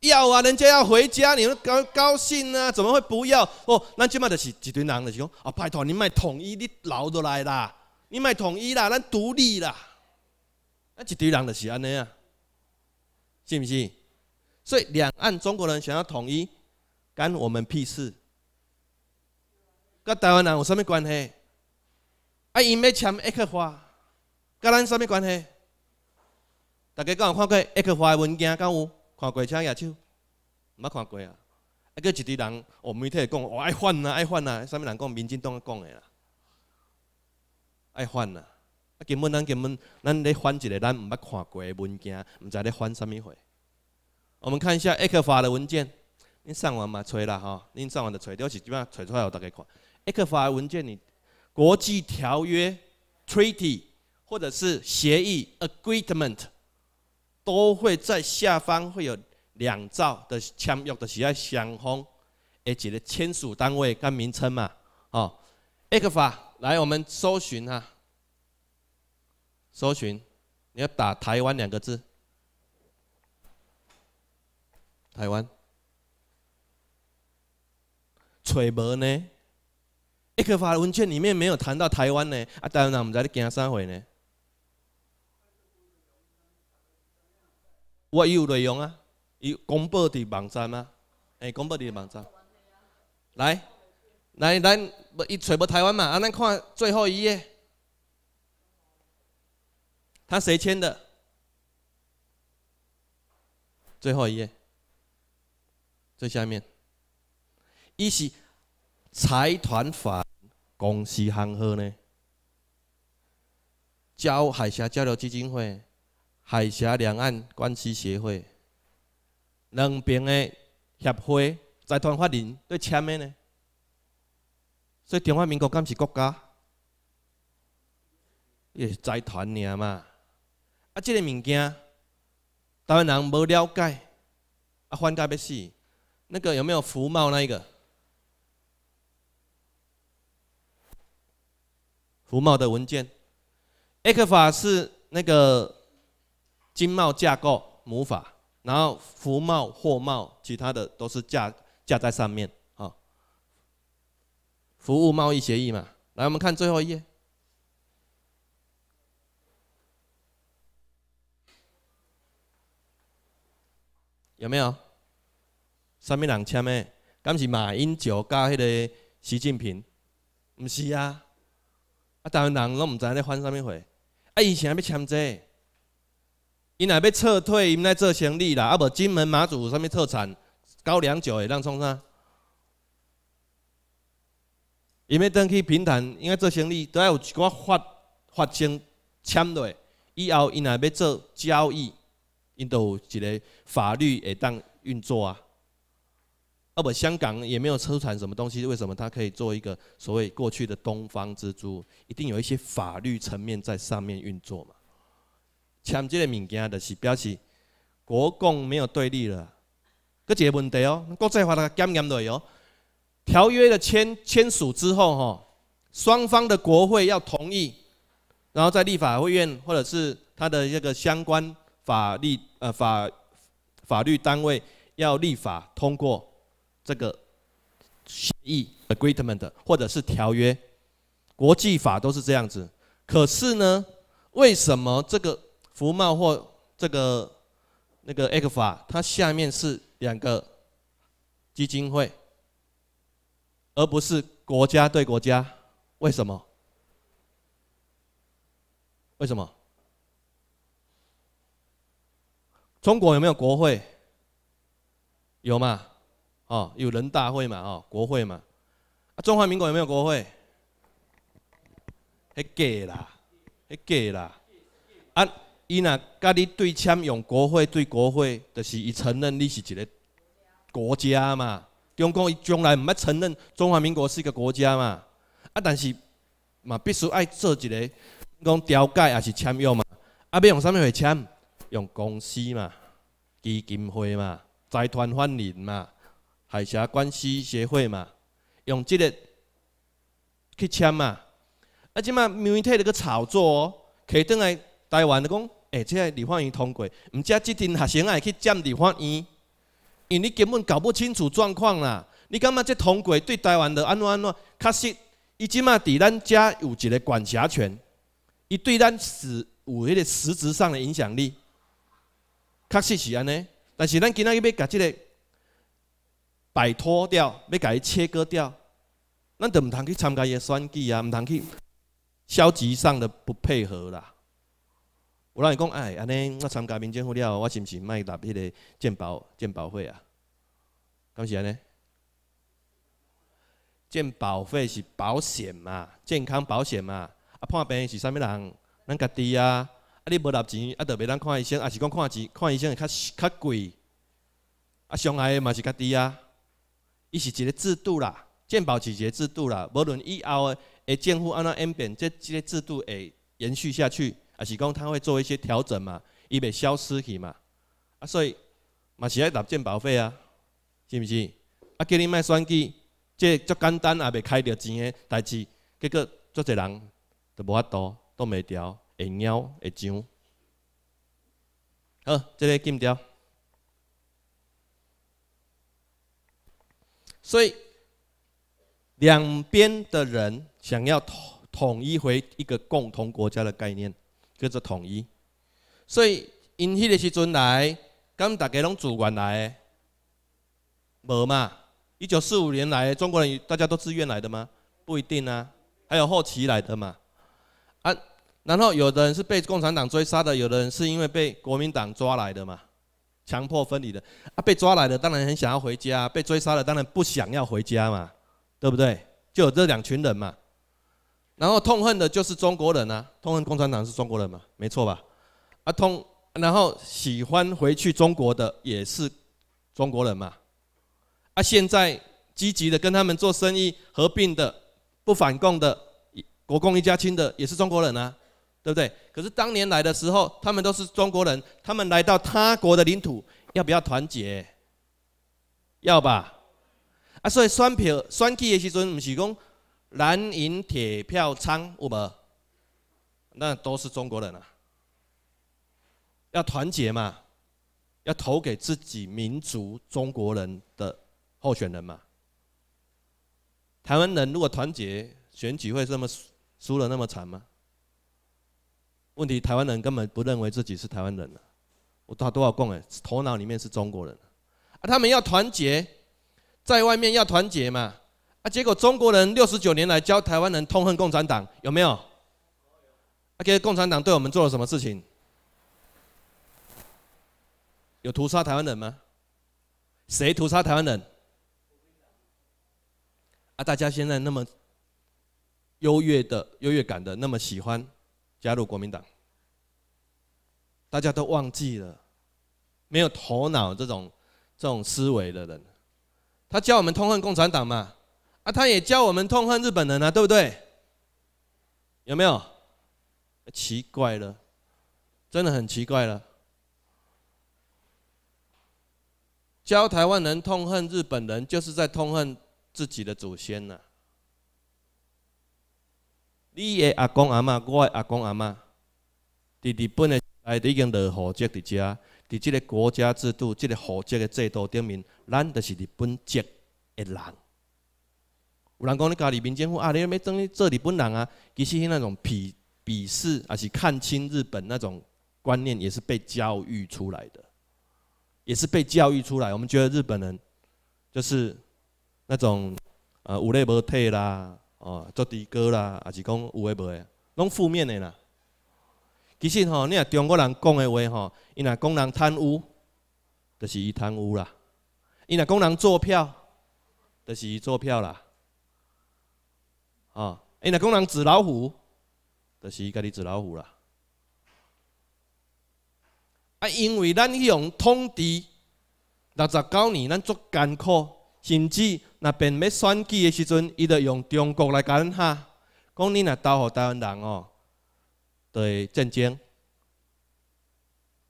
要啊，人家要回家，你们高高兴啊，怎么会不要？哦，咱即马的是一堆人就是讲，啊，拜托你卖统一，你留得来啦，你卖统一啦，咱独立啦，那一堆人就是安尼啊，是不是？所以两岸中国人想要统一，干我们屁事？跟台湾人有什么关系？啊，伊没签埃克花，跟咱什么关系？大家敢有看过埃克花的文件？敢有？看过请举手，毋捌看过啊！啊，佫一啲人哦，媒体讲哦，爱翻啊，爱翻啊，啥物人讲？民进党讲的啦，爱翻啊。啊，根本咱根本咱咧翻一个咱毋捌看过文件，毋知咧翻啥物货。我们看一下《埃克法》的文件，恁上网嘛，揣啦吼，恁上网就揣，就是即摆揣出来，互大家看《埃克法》文件，你国际条约 （Treaty） 或者是协议 （Agreement）。都会在下方会有两兆的签约的时候双方，哎，一个签署单位跟名称嘛，哦，一克法来，我们搜寻哈，搜寻，你要打台湾两个字，台湾，揣无呢？一克法文件里面没有谈到台湾呢，啊，台湾人唔知你惊啥会呢？我有内容啊！有公布伫网站啊，诶，公布伫网站。来，来，来，伊揣无台湾嘛？啊，咱看最后一页，他谁签的？最后一页，最下面，伊是财团法公司行号呢，交海峡交流基金会。海峡两岸关系协会，两边的协会、财团法人对签的呢？所以中华民国敢是国家，也是财团尔嘛？啊，这个物件，台湾人无了解。啊，反甲要死。那个有没有福茂那一个？福茂的文件埃克法是那个？经贸架构母法，然后服贸、货贸，其他的都是架架在上面啊。服务贸易协议嘛，来，我们看最后一页，有没有？上面人签的，敢是马英九加迄个习近平，唔是啊？啊，台湾人拢唔知咧翻什么会？啊，以前要签这。因来要撤退，因来做生意啦。啊无金门马祖有啥物特产？高粱酒会当创啥？因要登去平潭，因该做生意，都要有一寡发发生签掠。以后因来要做交易，因都有一个法律会当运作啊。啊不，香港也没有出产什么东西，为什么它可以做一个所谓过去的东方之珠？一定有一些法律层面在上面运作嘛。签这个文件的是表示国共没有对立了，个几个问题哦，国际法它检验到哟，条约的签签署之后哈，双方的国会要同意，然后在立法会院或者是它的这个相关法律呃法法律单位要立法通过这个协议 agreement 或者是条约，国际法都是这样子。可是呢，为什么这个？福茂或这个那个艾克法，它下面是两个基金会，而不是国家对国家。为什么？为什么？中国有没有国会？有嘛？哦，有人大会嘛？哦，国会嘛？中华民国有没有国会？还给啦，还给啦，啊！伊若甲你对签用国会对国会，就是伊承认你是一个国家嘛。中国伊从来毋捌承认中华民国是一个国家嘛。啊，但是嘛必须爱做一个，讲调解也是签约嘛。啊，要用啥物事签？用公司嘛、基金会嘛、财团法人嘛，还啥关系协会嘛，用即个去签嘛。啊，即嘛媒体在个炒作，哦，摕等来台湾在讲。欸，即个立法院通过，毋则即阵学生也会去占立法院，因为你根本搞不清楚状况啦。你感觉即通过对台湾的安怎安怎？确实，伊即码伫咱遮有一个管辖权，伊对咱是有迄个实质上的影响力。确实是安尼，但是咱今仔要甲即个摆脱掉，要甲伊切割掉，咱就毋通去参加伊选举啊，毋通去消极上的不配合啦。有人会讲，哎，安尼我参加民政府了后，我是不是卖入迄个鉴保鉴保费啊？敢是安尼？鉴保费是保险嘛，健康保险嘛。啊，破病是啥物人？咱家己啊。啊，你无入钱，啊，就袂当看医生，啊，是讲看医看医生较较贵。啊，伤害嘛是家己啊。伊是一个制度啦，鉴保是一个制度啦。无论以后诶政府安怎演变，即即个制度会延续下去。啊，是讲他会做一些调整嘛，伊袂消失去嘛，啊，所以嘛是爱纳健保费啊，是毋是？啊，叫你卖算机，这足简单也袂开着钱的代志，结果足侪人都无法度，都袂调，会猫会涨。好，这个禁掉。所以两边的人想要统统一回一个共同国家的概念。叫做统一，所以因迄个时阵来，咁大家拢自愿来？无嘛？一九四五年来，中国人大家都自愿来的吗？不一定啊，还有后期来的嘛。啊，然后有的人是被共产党追杀的，有的人是因为被国民党抓来的嘛，强迫分离的。啊，被抓来的当然很想要回家，被追杀的当然不想要回家嘛，对不对？就有这两群人嘛。然后痛恨的就是中国人呐，痛恨共产党是中国人嘛？没错吧？啊，痛，然后喜欢回去中国的也是中国人嘛？啊，现在积极的跟他们做生意、合并的、不反共的、国共一家亲的，也是中国人啊，对不对？可是当年来的时候，他们都是中国人，他们来到他国的领土，要不要团结？要吧？啊，所以选票、选举的时阵，不是讲。蓝银铁票仓，我们那都是中国人啊，要团结嘛，要投给自己民族中国人的候选人嘛。台湾人如果团结，选举会这么输输了那么惨吗？问题台湾人根本不认为自己是台湾人了，我打多少棍哎，头脑里面是中国人，啊，他们要团结，在外面要团结嘛。结果中国人六十九年来教台湾人痛恨共产党，有没有？OK，共产党对我们做了什么事情？有屠杀台湾人吗？谁屠杀台湾人？啊，大家现在那么优越的优越感的，那么喜欢加入国民党，大家都忘记了没有头脑这种这种思维的人，他教我们痛恨共产党嘛？那他也教我们痛恨日本人啊，对不对？有没有？奇怪了，真的很奇怪了。教台湾人痛恨日本人，就是在痛恨自己的祖先呢。你的阿公阿妈，我的阿公阿妈，在日本的时已经落户籍伫遮，在这个国家制度、这个户籍的制度顶面，咱就是日本籍的人。有人讲你家己民政府啊，你要等于做日本人啊。其实那种鄙鄙视，还是看轻日本那种观念，也是被教育出来的，也是被教育出来。我们觉得日本人就是那种呃无泪无退啦，哦做的哥啦，还是讲有诶无诶，拢负面的啦。其实吼，你若中国人讲的话吼，伊若讲人贪污，就是伊贪污啦；伊若讲人坐票，就是伊坐票啦。啊！因若讲人纸老虎，就是伊家己纸老虎啦。啊，因为咱用通治六十九年，咱做艰苦，甚至若变要选举的时阵，伊著用中国来甲咱涉。讲你若投互台湾人哦，会战争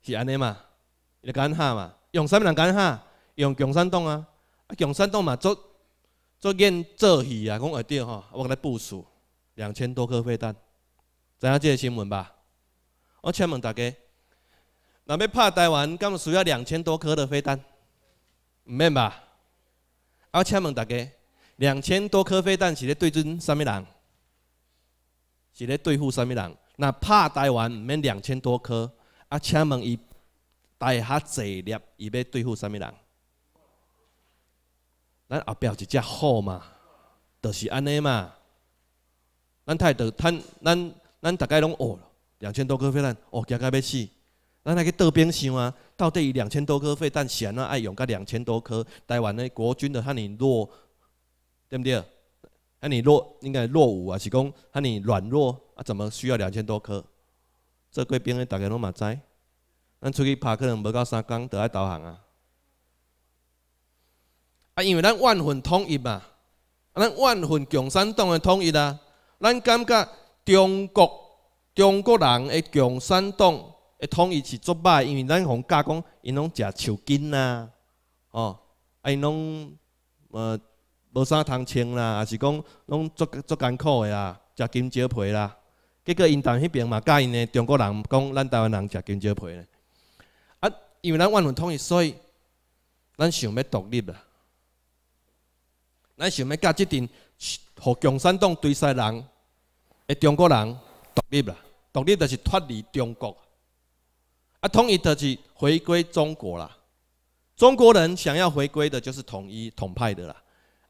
是安尼嘛，甲咱涉嘛，用啥物人甲咱涉？用共产党啊，共产党嘛做。做近做戏啊！讲会着吼，我来部署两千多颗飞弹。知影即个新闻吧。我请问大家，若要拍台湾，敢咪需要两千多颗的飞弹？毋免吧？我请问大家，两千多颗飞弹是咧对准啥物人？是咧对付啥物人？若拍台湾毋免两千多颗，啊，请问伊带下侪粒，伊要对付啥物人？咱后壁就只好嘛，就是安尼嘛。咱太得趁咱咱大概拢学两千多颗子弹，学急到要死。咱来去倒边想啊，到底两千多颗子弹，显啊，爱用个两千多颗。台湾的国军的哈尼弱，对毋对？哈尼弱应该落伍啊，是讲哈尼软弱啊，怎么需要两千多颗？这贵兵的大概拢嘛知。咱出去拍可能无到三工就爱导航啊。啊，因为咱万份统一嘛，咱万份共产党的统一啦，咱感觉中国中国人诶共产党的统一是足歹，因为咱互教讲，因拢食树根呐，哦，因拢呃无啥通穿啦，也是讲拢足足艰苦诶啦，食根蕉皮啦，结果因同迄边嘛教因诶中国人讲，咱台湾人食根蕉皮咧，啊，因为咱万份统一，所以咱想要独立啦。咱想要甲这阵，互共产党对峙人，诶，中国人独立啦，独立就是脱离中国，啊统一就是回归中国啦。中国人想要回归的就是统一统派的啦，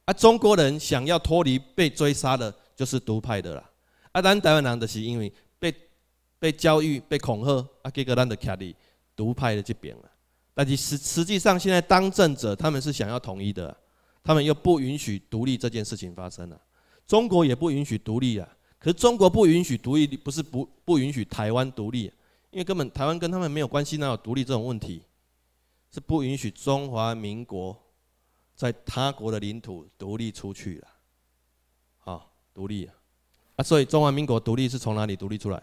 啊中国人想要脱离被追杀的就是独派的啦。啊咱台湾人就是因为被被教育、被恐吓，啊结果咱就徛伫独派的这边啦。但是实实际上现在当政者他们是想要统一的。他们又不允许独立这件事情发生了，中国也不允许独立啊。可是中国不允许独立，不是不不允许台湾独立，因为根本台湾跟他们没有关系，哪有独立这种问题？是不允许中华民国在他国的领土独立出去了，好，独立啊！所以中华民国独立是从哪里独立出来？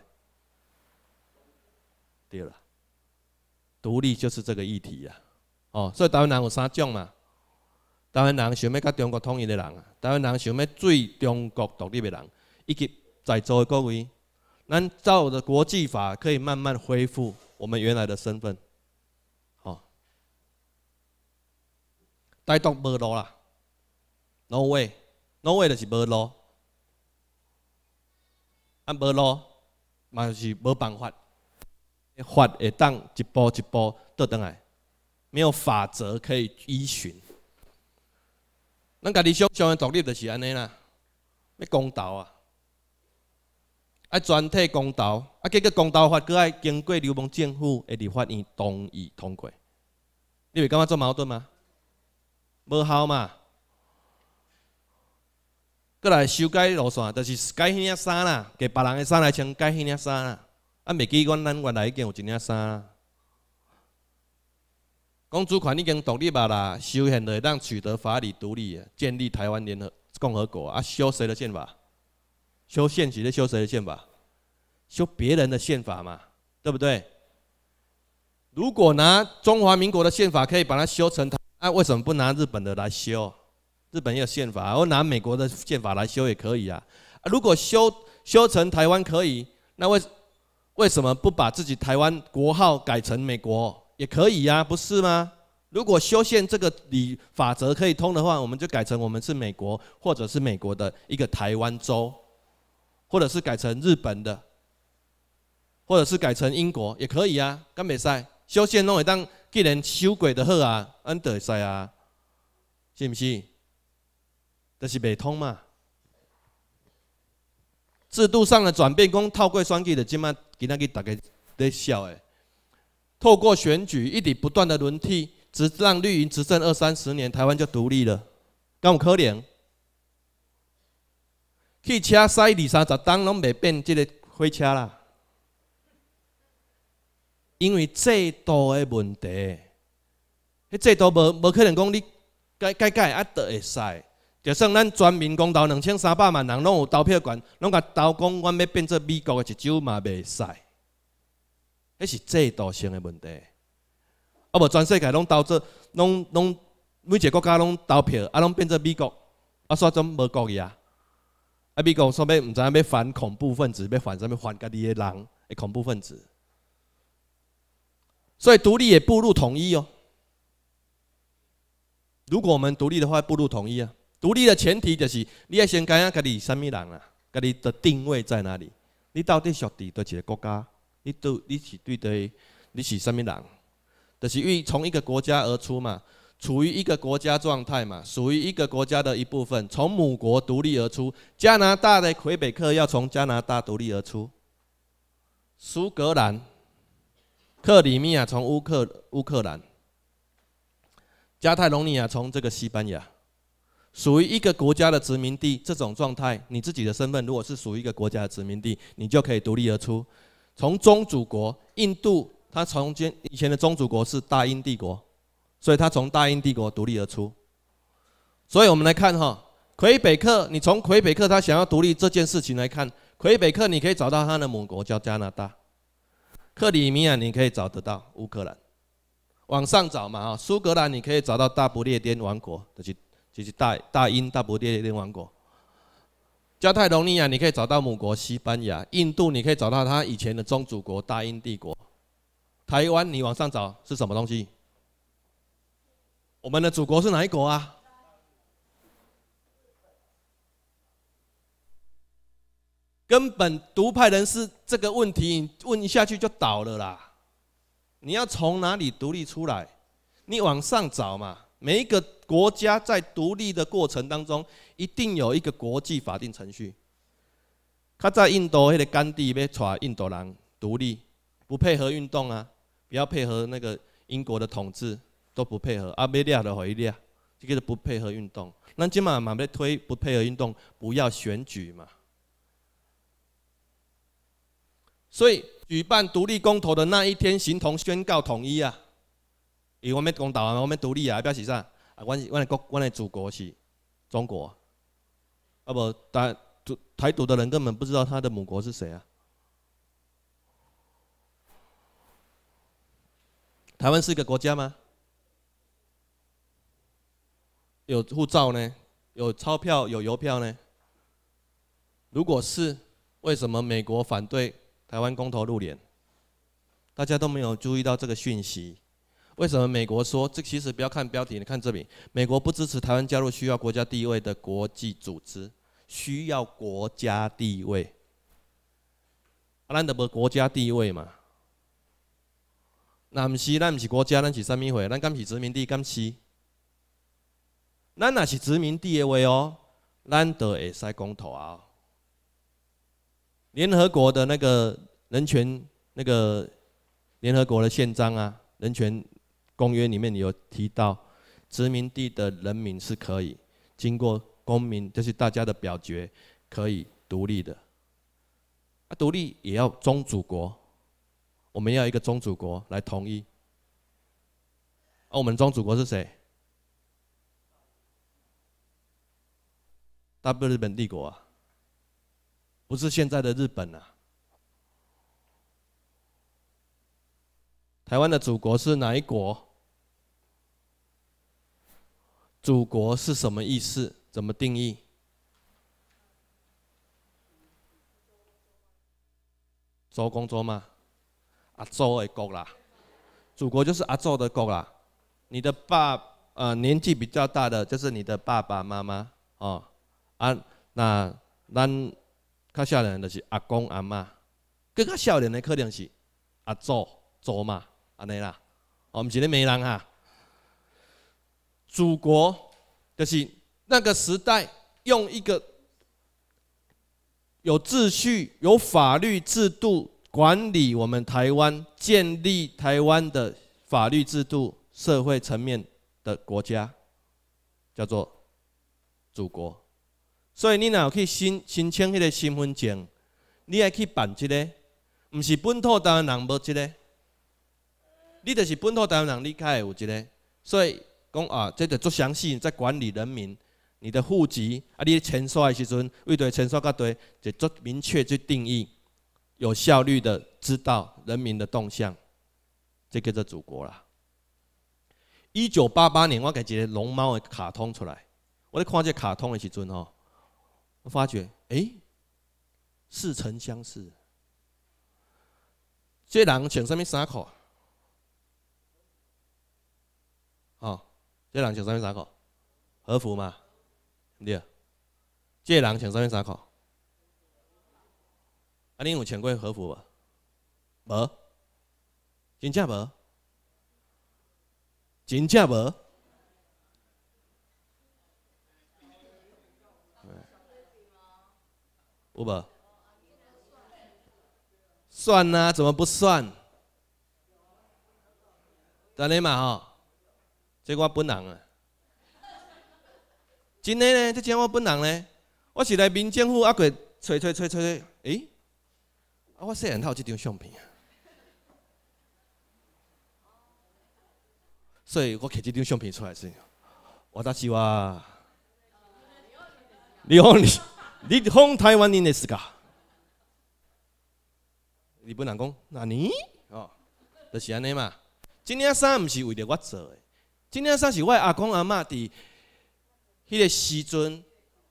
对了，独立就是这个议题呀。哦，所以台湾南有三种嘛。台湾人想要甲中国统一的人啊，台湾人想要最中国独立的人，以及在座的各位，咱照着国际法可以慢慢恢复我们原来的身份。好，带动无路啦，no way，no way 就是无路，啊无路，嘛是无办法，法会当一步一步倒倒来，没有法则可以依循。咱家己相相安作乐，就是安尼啦。要公道啊！啊，全体公道啊！结果公道法，佮爱经过流氓政府的法院同意通过。你袂感觉做矛盾吗？无效嘛！佮来修改路线，就是改迄领衫啦，给别人的衫来穿，改迄领衫啦，啊，袂记阮咱原来已经有一领衫。啦。光主权已经独立罢了，修宪的让取得法理独立，建立台湾联合共和国啊！修谁的宪法？修宪行的？修谁的宪法？修别人的宪法嘛？对不对？如果拿中华民国的宪法可以把它修成，那为什么不拿日本的来修？日本也有宪法，我拿美国的宪法来修也可以啊！如果修修成台湾可以，那为为什么不把自己台湾国号改成美国？也可以呀，不是吗？如果修宪这个理法则可以通的话，我们就改成我们是美国，或者是美国的一个台湾州，或者是改成日本的，或者是改成英国，也可以啊。干美赛修宪弄也当既然修鬼的号啊，安得赛啊，是不是？这是未通嘛？制度上的转变，讲套过双计的，即马给他去大家在笑诶。透过选举，一直不断的轮替，直让绿营执政二三十年，台湾就独立了。敢有可能？汽车塞二三十档拢袂变，这个火车啦，因为制度的问题，迄制度无无可能讲你改改改啊，都会塞。就算咱全民公投两千三百万人拢有投票权，拢甲投讲，阮要变作美国的一州嘛，袂使。迄是制度性的问题，啊无全世界拢投票，拢拢每一个国家拢投票，啊拢变做美国，啊煞种无国呀，啊美国煞咩毋知影要反恐怖分子，要反啥物？反家己诶人，诶，恐怖分子，所以独立也步入统一哦。如果我们独立的话，步入统一啊！独立的前提就是，你要先知影家己啥物人啊，家己的定位在哪里，你到底属于倒一个国家？你都你是对的，你是什么人？就是因为从一个国家而出嘛，处于一个国家状态嘛，属于一个国家的一部分。从母国独立而出，加拿大的魁北克要从加拿大独立而出；苏格兰、克里米亚从乌克乌克兰、加泰隆尼亚从这个西班牙，属于一个国家的殖民地这种状态。你自己的身份如果是属于一个国家的殖民地，你就可以独立而出。从宗主国印度，他从前以前的宗主国是大英帝国，所以他从大英帝国独立而出。所以我们来看哈，魁北克，你从魁北克他想要独立这件事情来看，魁北克你可以找到他的母国叫加拿大。克里米亚你可以找得到乌克兰，往上找嘛啊，苏格兰你可以找到大不列颠王国，就是就是大大英大不列颠王国。加泰隆尼亚，你可以找到母国西班牙；印度，你可以找到它以前的宗主国大英帝国；台湾，你往上找是什么东西？我们的祖国是哪一国啊？根本独派人士这个问题问一下去就倒了啦！你要从哪里独立出来？你往上找嘛！每一个国家在独立的过程当中。一定有一个国际法定程序。他在印度那个甘地要带印度人独立，不配合运动啊，不要配合那个英国的统治，都不配合。阿贝利亚的回忆这个是不配合运动。那今嘛嘛要推不配合运动，不要选举嘛。所以举办独立公投的那一天，形同宣告统一啊！因为我们公投啊，我们独立啊，表示啥？啊，我我国，我的祖国是中国。啊不，台独台独的人根本不知道他的母国是谁啊！台湾是一个国家吗？有护照呢，有钞票，有邮票呢。如果是，为什么美国反对台湾公投露脸？大家都没有注意到这个讯息。为什么美国说这？其实不要看标题，你看这里，美国不支持台湾加入需要国家地位的国际组织，需要国家地位，啊，咱得无国家地位嘛？那毋是，咱毋是国家，咱是啥物事？咱刚是殖民地，刚是，咱那是殖民地的位哦，咱得会使讲土啊。联合国的那个人权那个联合国的宪章啊，人权。公约里面有提到，殖民地的人民是可以经过公民，就是大家的表决，可以独立的。啊，独立也要宗主国，我们要一个宗主国来统一。啊，我们宗主国是谁？大日本帝国啊，不是现在的日本啊。台湾的祖国是哪一国？祖国是什么意思？怎么定义？周公、周嘛，阿周的国啦。祖国就是阿周的国啦。你的爸，呃，年纪比较大的就是你的爸爸妈妈哦。啊，那咱较少年的是阿公阿妈，更加少年的可能是阿祖祖妈，安尼啦。哦，们是咧闽人哈。祖国就是那个时代，用一个有秩序、有法律制度管理我们台湾，建立台湾的法律制度、社会层面的国家，叫做祖国。所以你哪有去申申请那个身份证，你还去办这个？不是本土台湾人没这个，你就是本土台湾人，你会有这个。所以。讲啊，这得做详细，在管理人民，你的户籍啊，你签收的时阵，为对签收个对，就做明确去定义，有效率的知道人民的动向，这叫做祖国啦。一九八八年，我给一个龙猫的卡通出来，我在看这卡通的时阵吼，我发觉哎，似曾相识。这人穿什么三块，哦。借人穿啥物衫裤？和服嘛，唔对啊。借人穿啥物衫裤？啊，恁有穿过和服无？无，真正无，真正无，有无？算啊，怎么不算？等嘞嘛吼。即我本人啊，真的呢？即讲我本人呢？我是来民政府阿个吹吹吹吹诶，啊，我摄影好这张相片啊，所以我摕这张相片出来是，我倒是哇，你好，你你本台湾人的是噶？日本人讲那尼哦，就是安尼嘛，今天衫毋是为了我做的，今天是我的阿公阿嬷伫迄个时阵，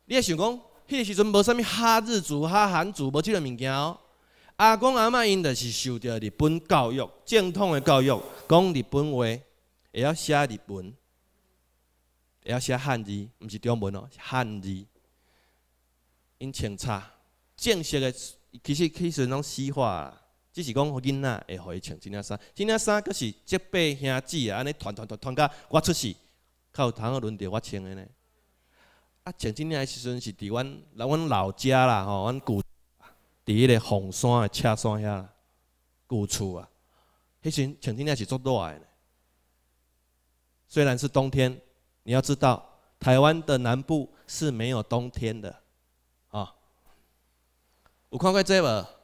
你也想讲，迄个时阵无啥物哈日族、哈韩族，无即个物件哦。阿公阿嬷因著是受着日本教育，正统的教育，讲日本话，会晓写日文，会晓写汉字，毋是中文哦，汉字。因清差，正式的其实去算拢西化。只是讲，囡仔会互伊穿即领衫，即领衫阁是结拜兄弟啊，安尼团团团团甲我出世，较有通轮到我穿的呢。啊，穿即领的时阵是伫阮来阮老家啦，吼，阮旧伫迄个凤山的车山遐，旧厝啊。迄时穿即领是足热的，虽然是冬天，你要知道，台湾的南部是没有冬天的，啊。有看过这无？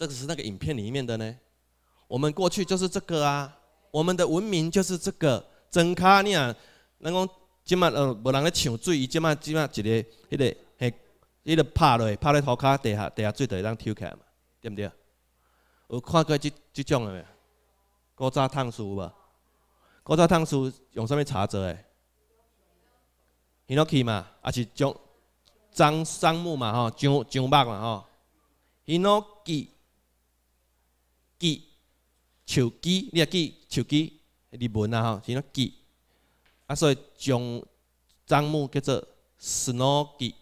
这个是那个影片里面的呢，我们过去就是这个啊，我们的文明就是这个。整卡你啊，人工即马呃无人咧抢水，伊即马即马一个迄个，迄个拍落，拍咧涂骹地下，地下水就会当抽起来嘛，对毋对？有看过即即种了没？古早烫书无？古早烫书用啥物查做？诶？伊 n o 嘛，还是将樟桑木嘛吼，樟樟木嘛吼，hinoki 记手机，你也记手机日文啊，吼，是那记。啊，所以将樟木叫做 snow 机，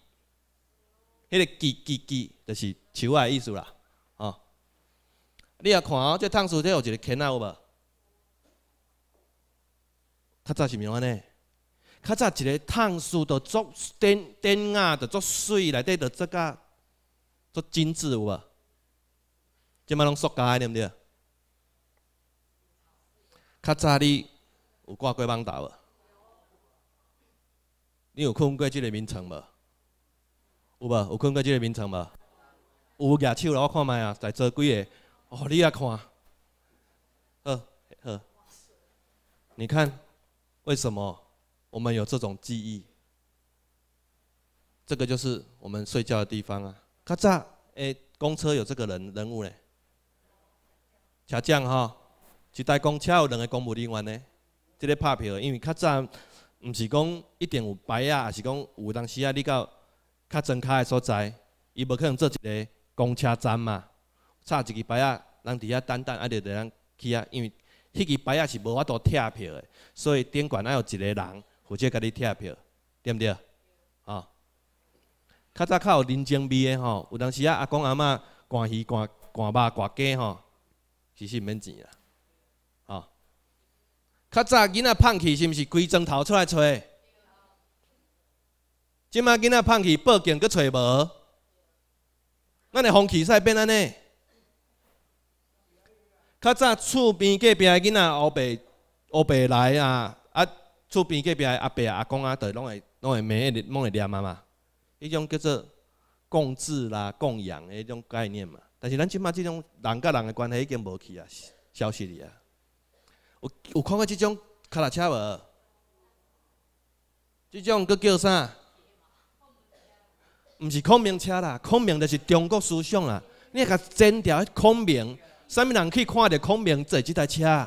迄个机机机就是球爱意思啦，啊，你也看哦，这烫书这有一个看有无？较早是咩安尼？较早一个烫书都作顶顶啊，都作水内底，都作个作精致有无？今麦拢熟解对毋对啊！早你有挂过网兜无？你有困过这个眠床无？有无？有困过这个眠床无？有举手啦！我看觅啊，在坐几个？哦，你也看。呵呵，你看，为什么我们有这种记忆？这个就是我们睡觉的地方啊！较早哎，公车有这个人人物嘞。车长吼，一台公车有两个公务人员呢，即个拍票，因为较早毋是讲一定有牌仔，也是讲有当时啊，你到较真卡的所在，伊无可能做一个公车站嘛，插一支牌仔，人伫遐等等，啊，得有人去啊，因为迄支牌仔是无法度贴票的，所以顶悬爱有一个人负责甲你贴票，对毋对？哦，较早较有人情味的吼，有当时啊，阿公阿嬷赶鱼赶赶爸赶鸡吼。其实免钱啦，吼！较早囡仔放弃是毋是规砖头出来揣？即摆囡仔放弃报警去揣无？咱的风气赛变安尼？较早厝边隔壁囡仔后辈后辈来啊，啊厝边隔壁阿伯阿公啊都拢会拢会骂一拢会念啊嘛。迄种叫做共治啦、共养诶迄种概念嘛。但是咱即马即种人甲人诶关系已经无去啊，消失去啊！有有看过即种卡车无？即种佫叫啥？毋是孔明车啦，孔明就是中国思想啦。你个强调孔明，啥物人去看着孔明坐即台车？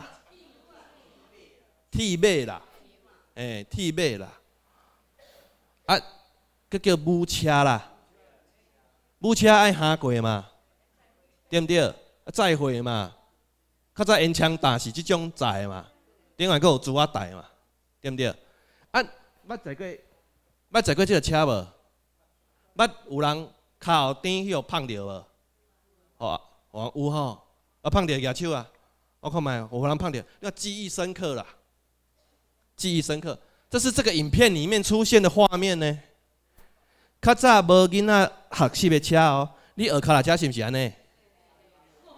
铁马啦，哎，铁马啦！啊，佫叫牛车啦，牛车爱行过嘛？对不对？再会嘛，较早烟枪打是即种债嘛，另外个有主啊大嘛，对不对？啊，捌坐过，捌坐过即个车无？捌有人脚后跟去碰着无？哦，有吼，啊，碰着举手啊，我看觅有人碰着，那记忆深刻啦，记忆深刻。这是这个影片里面出现的画面呢。较早无囡仔学习的车哦，你学卡拉车是毋是安尼？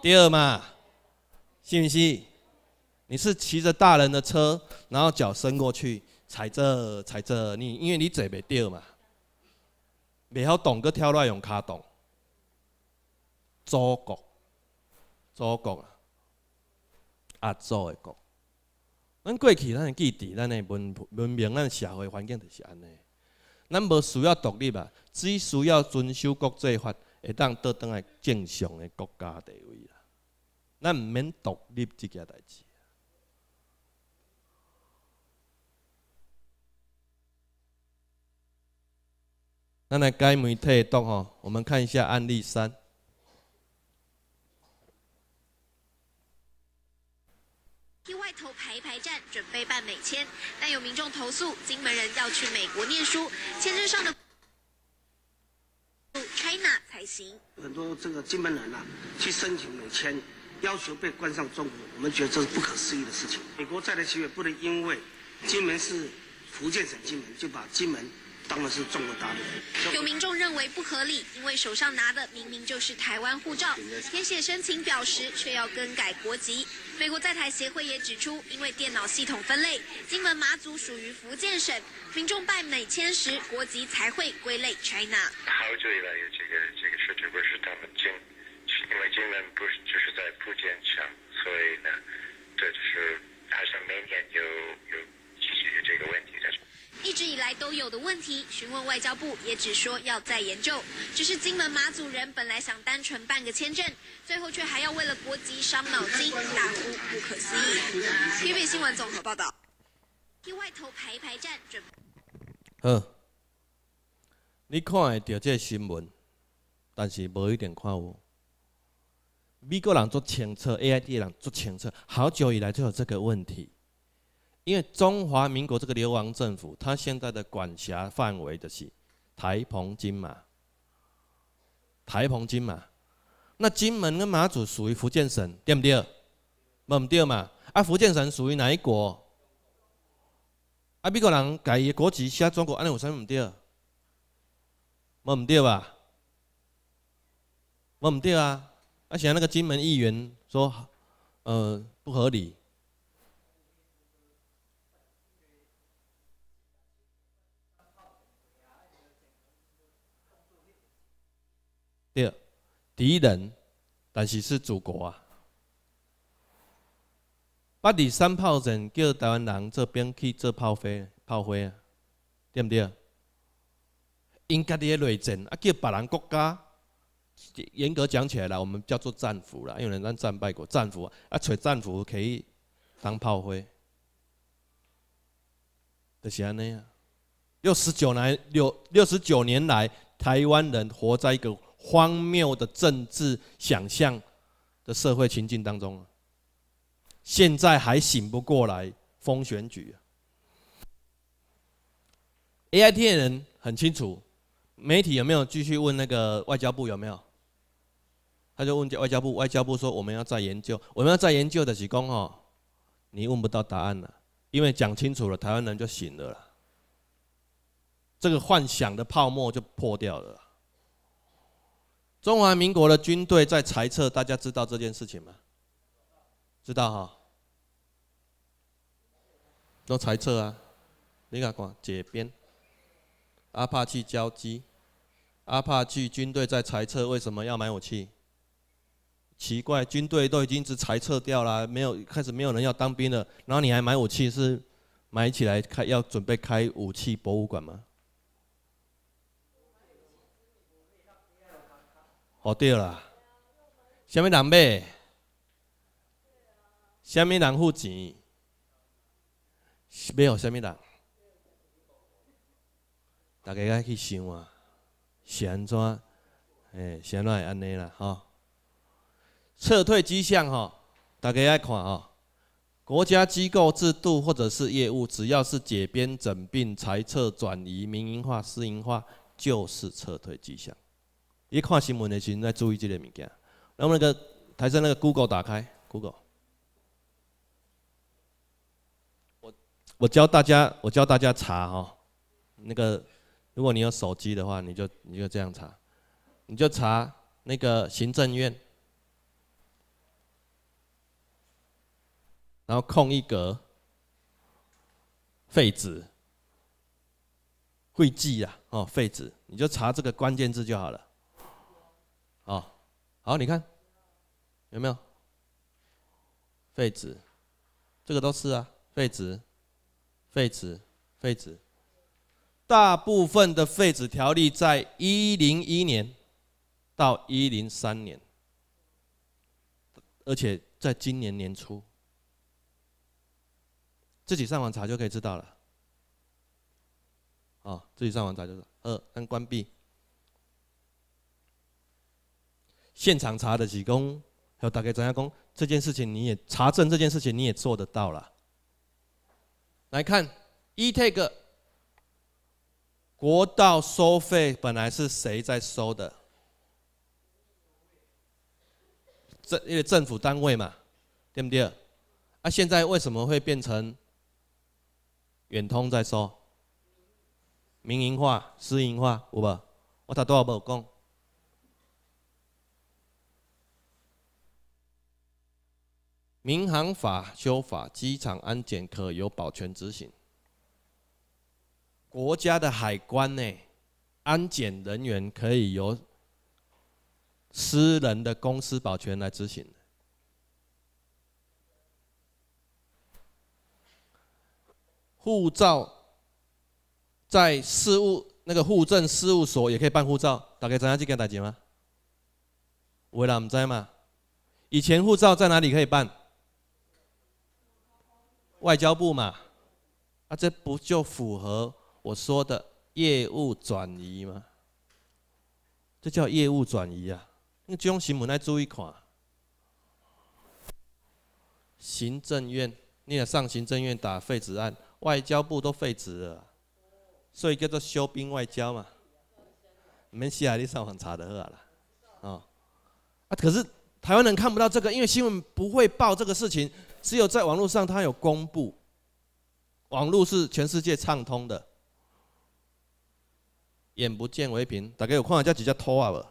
第二嘛，信不信？你是骑着大人的车，然后脚伸过去踩这踩这，你因为你坐袂吊嘛，袂晓动个跳落用卡动。祖国，祖国，啊，阿祖个国。咱过去咱的基地，咱的文文明，咱社会环境就是安尼。咱无需要独立啊，只需要遵守国际法，会当倒登来正常诶国家地位。咱唔免独立自己嘅大字。那嚟媒体读哦，我们看一下案例三。外头排排站准备办美签，但有民众投诉，金门人要去美国念书，签证上的 China 才行。很多这个金门人呐，去申请美签。要求被关上中国，我们觉得这是不可思议的事情。美国在台企业不能因为金门是福建省金门，就把金门当了是中国大陆。有民众认为不合理，因为手上拿的明明就是台湾护照，填写申请表时却要更改国籍。美国在台协会也指出，因为电脑系统分类，金门马祖属于福建省，民众办美签时国籍才会归类 China。好久以来有这个这个事，这不是他们经。因为金门不是就是在福建上，所以呢，这就是还是每年有有解决这个问题的。一直以来都有的问题，询问外交部也只说要再研究。只是金门马祖人本来想单纯办个签证，最后却还要为了国籍伤脑筋，大呼不可思议。t v 新闻综合报道。外头排排站，准备。好，你看得到这新闻，但是无一点夸我。美国人做检测，AID 人做检测，好久以来就有这个问题。因为中华民国这个流亡政府，它现在的管辖范围的是台澎金马，台澎金马，那金门跟马祖属于福建省，对不对？没不对嘛。啊，福建省属于哪一国？啊，美国人改伊的国籍写中国，安尼有啥不对？没不对吧？没不对啊？而且那个金门议员说，呃，不合理。第二，敌人，但是是祖国啊！八二三炮阵叫台湾人做兵去做炮灰，炮灰啊，对不对？因家的内战啊，叫别人国家。严格讲起来了，我们叫做战俘了，有人当战败国战俘啊，取战俘可以当炮灰。就是安尼啊，六十九年六六十九年来，台湾人活在一个荒谬的政治想象的社会情境当中，现在还醒不过来，风选举啊。AIT 人很清楚，媒体有没有继续问那个外交部有没有？他就问外交部，外交部说我们要再研究，我们要再研究的是公号，你问不到答案了，因为讲清楚了，台湾人就醒了，这个幻想的泡沫就破掉了。中华民国的军队在裁撤，大家知道这件事情吗？知道哈？都裁撤啊！你敢讲解编？阿帕契交机，阿帕契军队在裁撤，为什么要买武器？奇怪，军队都已经只裁撤掉了，没有开始没有人要当兵了，然后你还买武器是买起来开要准备开武器博物馆吗？哦对了，什么人买？什么人付钱？没买给什么人？大家该去想啊，是安怎？哎，怎会安尼啦，吼。撤退迹象，哈，大家爱看啊。国家机构制度或者是业务，只要是解编、整并、裁撤、转移、民营化、私营化，就是撤退迹象。一看新闻的，候，实在注意这个物件。那么那个台上那个 Google 打开 Google，我我教大家，我教大家查哈。那个如果你有手机的话，你就你就这样查，你就查那个行政院。然后空一格，废纸，会计啊，哦，废纸，你就查这个关键字就好了。哦，好，你看有没有废纸？这个都是啊，废纸，废纸，废纸。大部分的废纸条例在一零一年到一零三年，而且在今年年初。自己上网查就可以知道了。哦，自己上网查就是。二，按关闭。现场查的几公，还有打给张家公，这件事情你也查证，这件事情你也做得到了。来看，ETAG，国道收费本来是谁在收的？政，因为政府单位嘛，对不对？那现在为什么会变成？远通再说，民营化、私营化有无？我查多少部有讲？民航法修法，机场安检可由保全执行。国家的海关呢？安检人员可以由私人的公司保全来执行。护照在事务那个户政事务所也可以办护照，大概知道这给代志吗？为难唔知嘛？以前护照在哪里可以办？外交部嘛？啊，这不就符合我说的业务转移吗？这叫业务转移啊！那中行，我们来注意看，行政院，你上行政院打废止案。外交部都废止了，所以叫做修兵外交嘛。你们啊，你上网查的了啦，啊可是台湾人看不到这个，因为新闻不会报这个事情，只有在网络上他有公布。网络是全世界畅通的，眼不见为凭。大家有看到叫直接拖啊不？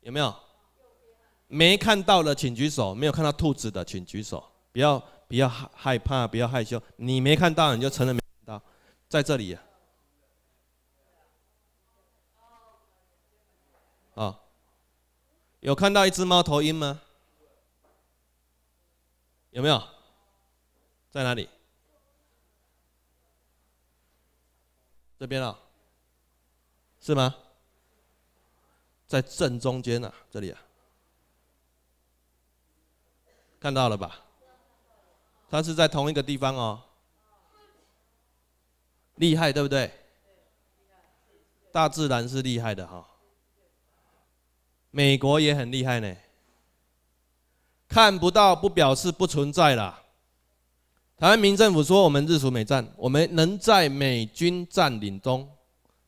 有没有？没看到的请举手，没有看到兔子的请举手，不要。不要害害怕，不要害羞。你没看到，你就承认没看到，在这里啊。有看到一只猫头鹰吗？有没有？在哪里？这边啊。是吗？在正中间呢，这里啊。看到了吧？它是在同一个地方哦，厉害对不对？大自然是厉害的哈，美国也很厉害呢。看不到不表示不存在啦。台湾民政府说我们日属美占，我们能在美军占领中、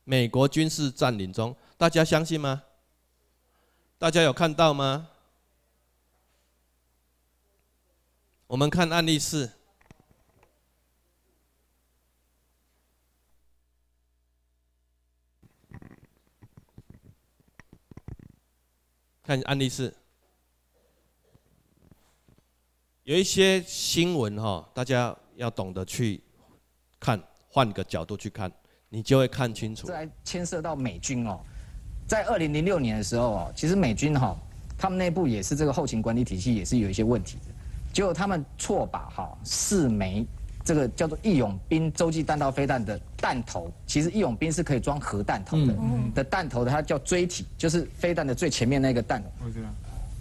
美国军事占领中，大家相信吗？大家有看到吗？我们看案例四，看案例四，有一些新闻哈，大家要懂得去看，换个角度去看，你就会看清楚。这还牵涉到美军哦，在二零零六年的时候哦，其实美军哈，他们内部也是这个后勤管理体系也是有一些问题。结果他们错把哈四枚这个叫做义勇兵洲际弹道飞弹的弹头，其实义勇兵是可以装核弹头的的弹头的，它叫锥体，就是飞弹的最前面那个弹。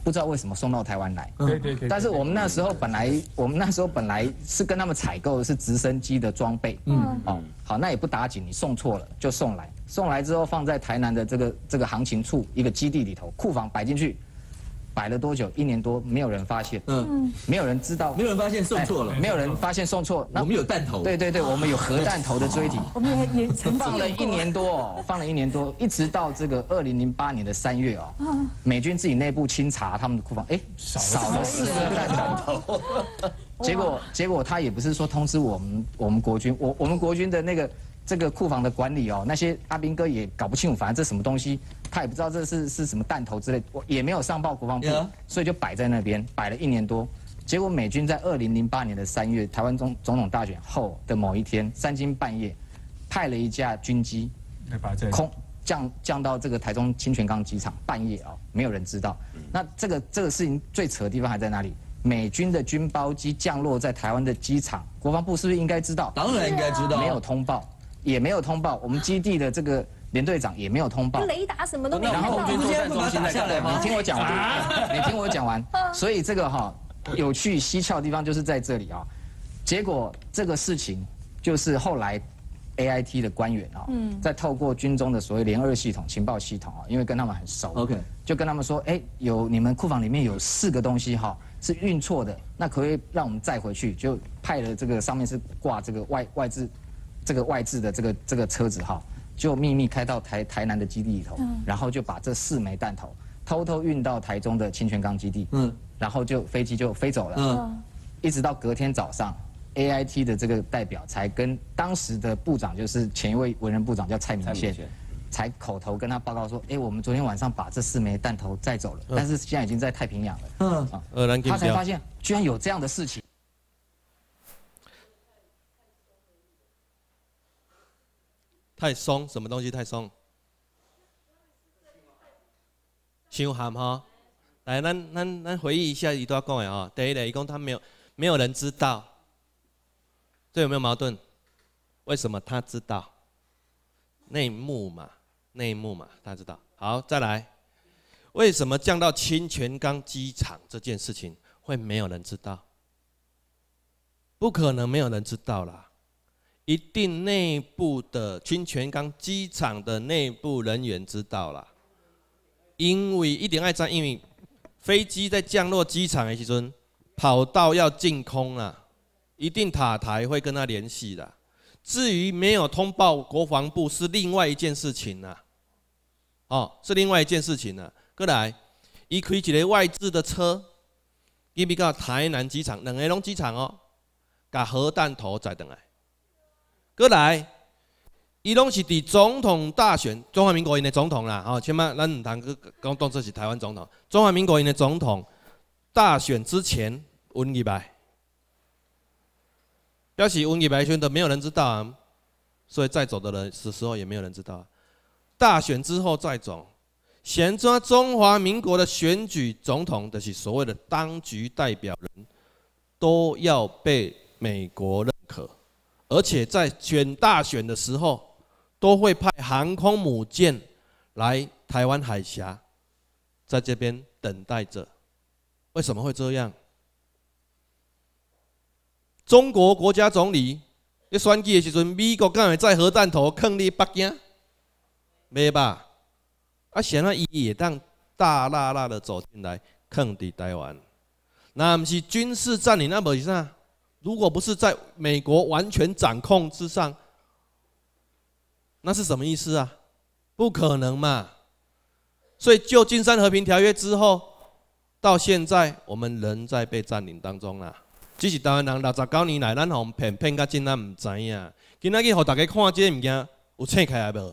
不知道，为什么送到台湾来。对对但是我们那时候本来，我们那时候本来是跟他们采购是直升机的装备。嗯。哦，好，那也不打紧，你送错了就送来，送来之后放在台南的这个这个行情处一个基地里头库房摆进去。摆了多久？一年多，没有人发现，嗯，没有人知道，没有人发现送错了，没有人发现送错。我们有弹头，对对对，我们有核弹头的锥 体，我们也也 放了一年多哦，放了一年多，一直到这个二零零八年的三月哦，美军自己内部清查他们的库房，哎，少了四个弹头，结果结果他也不是说通知我们，我们国军，我我们国军的那个。这个库房的管理哦，那些阿兵哥也搞不清楚，反正这什么东西，他也不知道这是是什么弹头之类，我也没有上报国防部，所以就摆在那边，摆了一年多。结果美军在二零零八年的三月，台湾总总统大选后的某一天，三更半夜，派了一架军机，空降降到这个台中清泉岗机场，半夜啊，没有人知道。那这个这个事情最扯的地方还在哪里？美军的军包机降落在台湾的机场，国防部是不是应该知道？当然应该知道，没有通报。也没有通报，我们基地的这个连队长也没有通报。雷达什么都没有。然后我们直接从中下来，你听我讲完，你听我讲完。所以这个哈，有趣蹊跷的地方就是在这里啊。结果这个事情就是后来 A I T 的官员啊，在透过军中的所谓联二系统、情报系统啊，因为跟他们很熟，OK，就跟他们说，哎，有你们库房里面有四个东西哈，是运错的，那可不可以让我们再回去？就派了这个上面是挂这个外外资。这个外置的这个这个车子哈，就秘密开到台台南的基地里头，然后就把这四枚弹头偷偷运到台中的清泉岗基地，嗯，然后就飞机就飞走了，嗯，一直到隔天早上，A I T 的这个代表才跟当时的部长，就是前一位文人部长叫蔡明宪，才口头跟他报告说，哎，我们昨天晚上把这四枚弹头载走了，但是现在已经在太平洋了，嗯，啊，他才发现居然有这样的事情。太松，什么东西太松？太寒哈！来，咱咱咱回忆一下，一段讲的哦。对对，一共他没有没有人知道，这有没有矛盾？为什么他知道内幕嘛？内幕嘛，他知道。好，再来，为什么降到清泉岗机场这件事情会没有人知道？不可能没有人知道了。一定内部的军权，岗机场的内部人员知道了，因为一点二三，因为飞机在降落机场的时，候，跑道要进空了，一定塔台会跟他联系的。至于没有通报国防部，是另外一件事情了。哦，是另外一件事情呢。过来，一开几个外置的车，伊比到台南机场、仁爱农机场哦，把核弹头载上来。过来，伊拢是伫总统大选，中华民国伊的总统啦，吼，千万咱毋通去讲当做是台湾总统。中华民国伊的总统大选之前，文以白，要是文以白选的，没有人知道啊，所以在走的人是时候也没有人知道。大选之后再走，选中华民国的选举总统的是所谓的当局代表人，都要被美国认可。而且在选大选的时候，都会派航空母舰来台湾海峡，在这边等待着。为什么会这样？中国国家总理要选举的时阵，美国敢会在核弹头坑你北京？没吧？啊，显然伊也当大辣辣的走进来，坑你台湾。那不是军事占领，那不是啥？如果不是在美国完全掌控之上，那是什么意思啊？不可能嘛！所以，旧金山和平条约之后，到现在我们仍在被占领当中啊！只是台湾人六十九年来，咱哄骗骗到今咱毋知影。今仔去互大家看这物件，有拆开来无？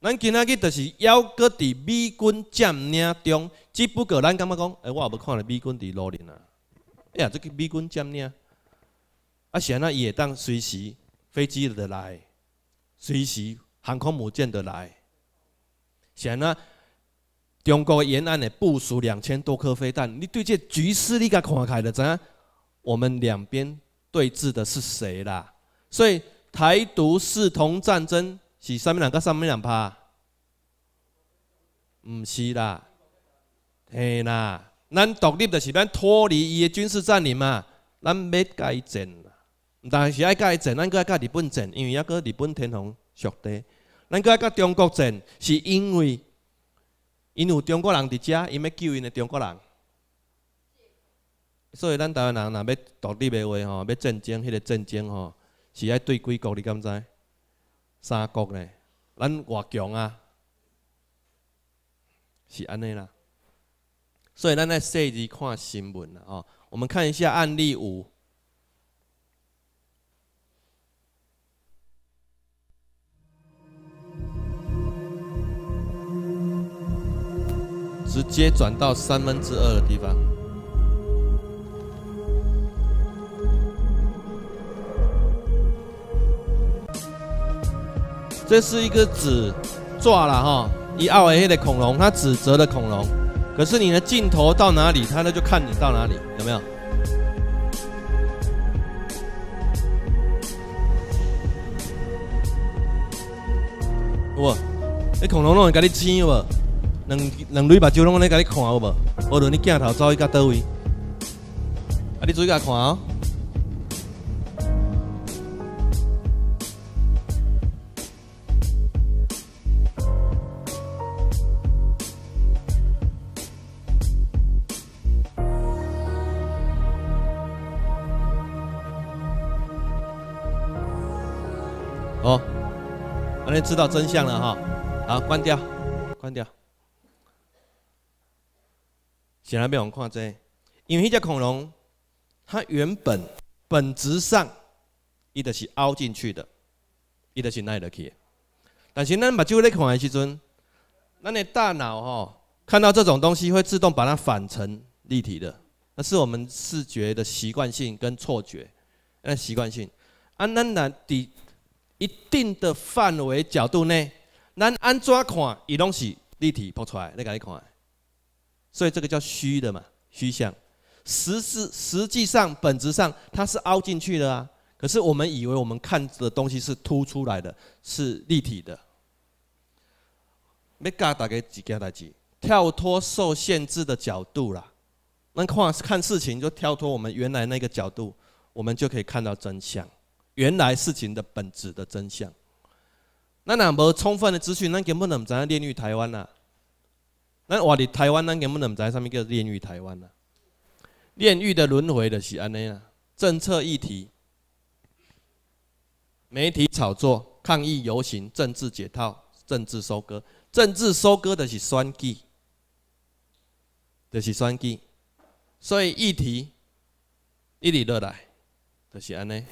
咱今仔去就是犹个伫美军占领中，只不过咱感觉讲，哎，我也无看咧美军伫罗宁啊！哎呀，这个美军占领。安那伊也当随时飞机的来，随时航空母舰的来。是安那中国沿岸的部署两千多颗飞弹。你对这局势你甲看开了，知影？我们两边对峙的是谁啦？所以台独视同战争，是上面两个上面两派？毋是啦，嘿啦，咱独立的是咱脱离伊的军事占领嘛，咱要改正。但是爱甲伊战，咱个爱甲日本战，因为抑个日本天皇属地。咱个爱甲中国战，是因为因有中国人伫遮，因要救因的中国人。所以咱台湾人若要独立的话吼，要战争，迄个战争吼，是要对几国？你敢知？三国咧，咱外强啊，是安尼啦。所以咱来细致看新闻啦，吼，我们看一下案例五。直接转到三分之二的地方。这是一个纸抓了哈以奥尔黑的恐龙，它指折的恐龙，可是你的镜头到哪里，它呢就看你到哪里，有没有？哇，那恐龙弄你家的亲有无？两两蕊目睭拢安尼甲你看好无？无论你镜头走去甲倒位，啊！你意甲看哦。哦，安尼知道真相了哈。好，关掉，关掉。简单俾我们看下，因为迄只恐龙，它原本本质上伊的是凹进去的，伊的是去的起。但是咱目睭咧看的时阵，咱的大脑吼，看到这种东西会自动把它反成立体的，那是我们视觉的习惯性跟错觉，那习惯性。啊，咱咱伫一定的范围角度内，咱安怎看伊拢是立体拍出来，你家己看。所以这个叫虚的嘛，虚像，实质实际上本质上它是凹进去的啊。可是我们以为我们看的东西是凸出来的，是立体的。咪噶，大概几个台机？跳脱受限制的角度啦，那看看事情就跳脱我们原来那个角度，我们就可以看到真相，原来事情的本质的真相。那那么充分的资讯，那根本都唔知炼狱台湾呐。咱话的台湾，咱根本不知再上物叫炼狱台湾了。炼狱的轮回就是安尼啦，政策议题、媒体炒作、抗议游行、政治解套、政治收割、政治收割的是选举，就是选举。所以议题一直落来，就是安尼。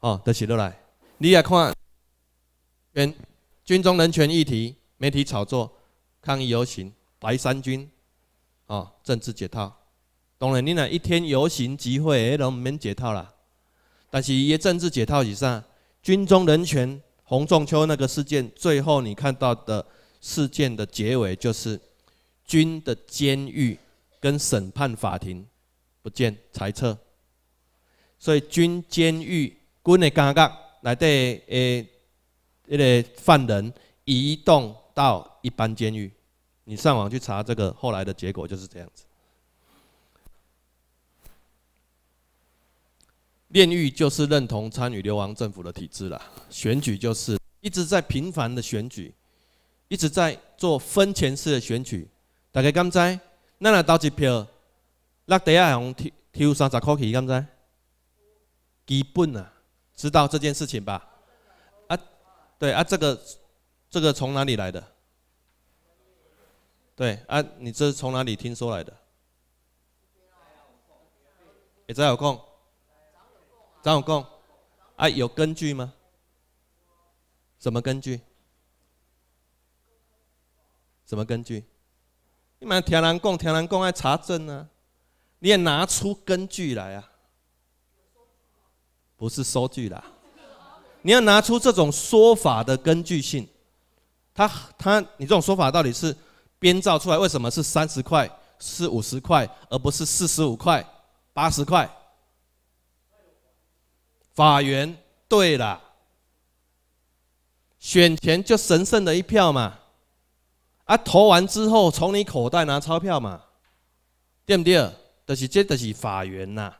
哦，就是落来。你也看，嗯，军中人权议题。媒体炒作抗议游行白衫军，啊政治解套，当然你那一天游行集会，哎，拢免解套啦。但是一政治解套以上，军中人权，洪仲秋那个事件，最后你看到的事件的结尾，就是军的监狱跟审判法庭不见裁撤。所以军监狱，军的监狱内底诶，一个犯人移动。到一般监狱，你上网去查这个，后来的结果就是这样子。炼狱就是认同参与流亡政府的体制了。选举就是一直在频繁的选举，一直在做分钱式的选举。大家敢知？那那投一票，落地下用抽抽三十块钱，敢知？基本啊，知道这件事情吧？啊，对啊，这个。这个从哪里来的？对啊，你这是从哪里听说来的？也在有空，张有空，啊，有根据吗？什么根据？什么根据？你买天南共天南共爱查证啊！你也拿出根据来啊！不是收据啦，你要拿出这种说法的根据性。他他，你这种说法到底是编造出来？为什么是三十块、四五十块，而不是四十五块、八十块？法援对了，选前就神圣的一票嘛，啊，投完之后从你口袋拿钞票嘛，对不对？就是这，就是法援呐。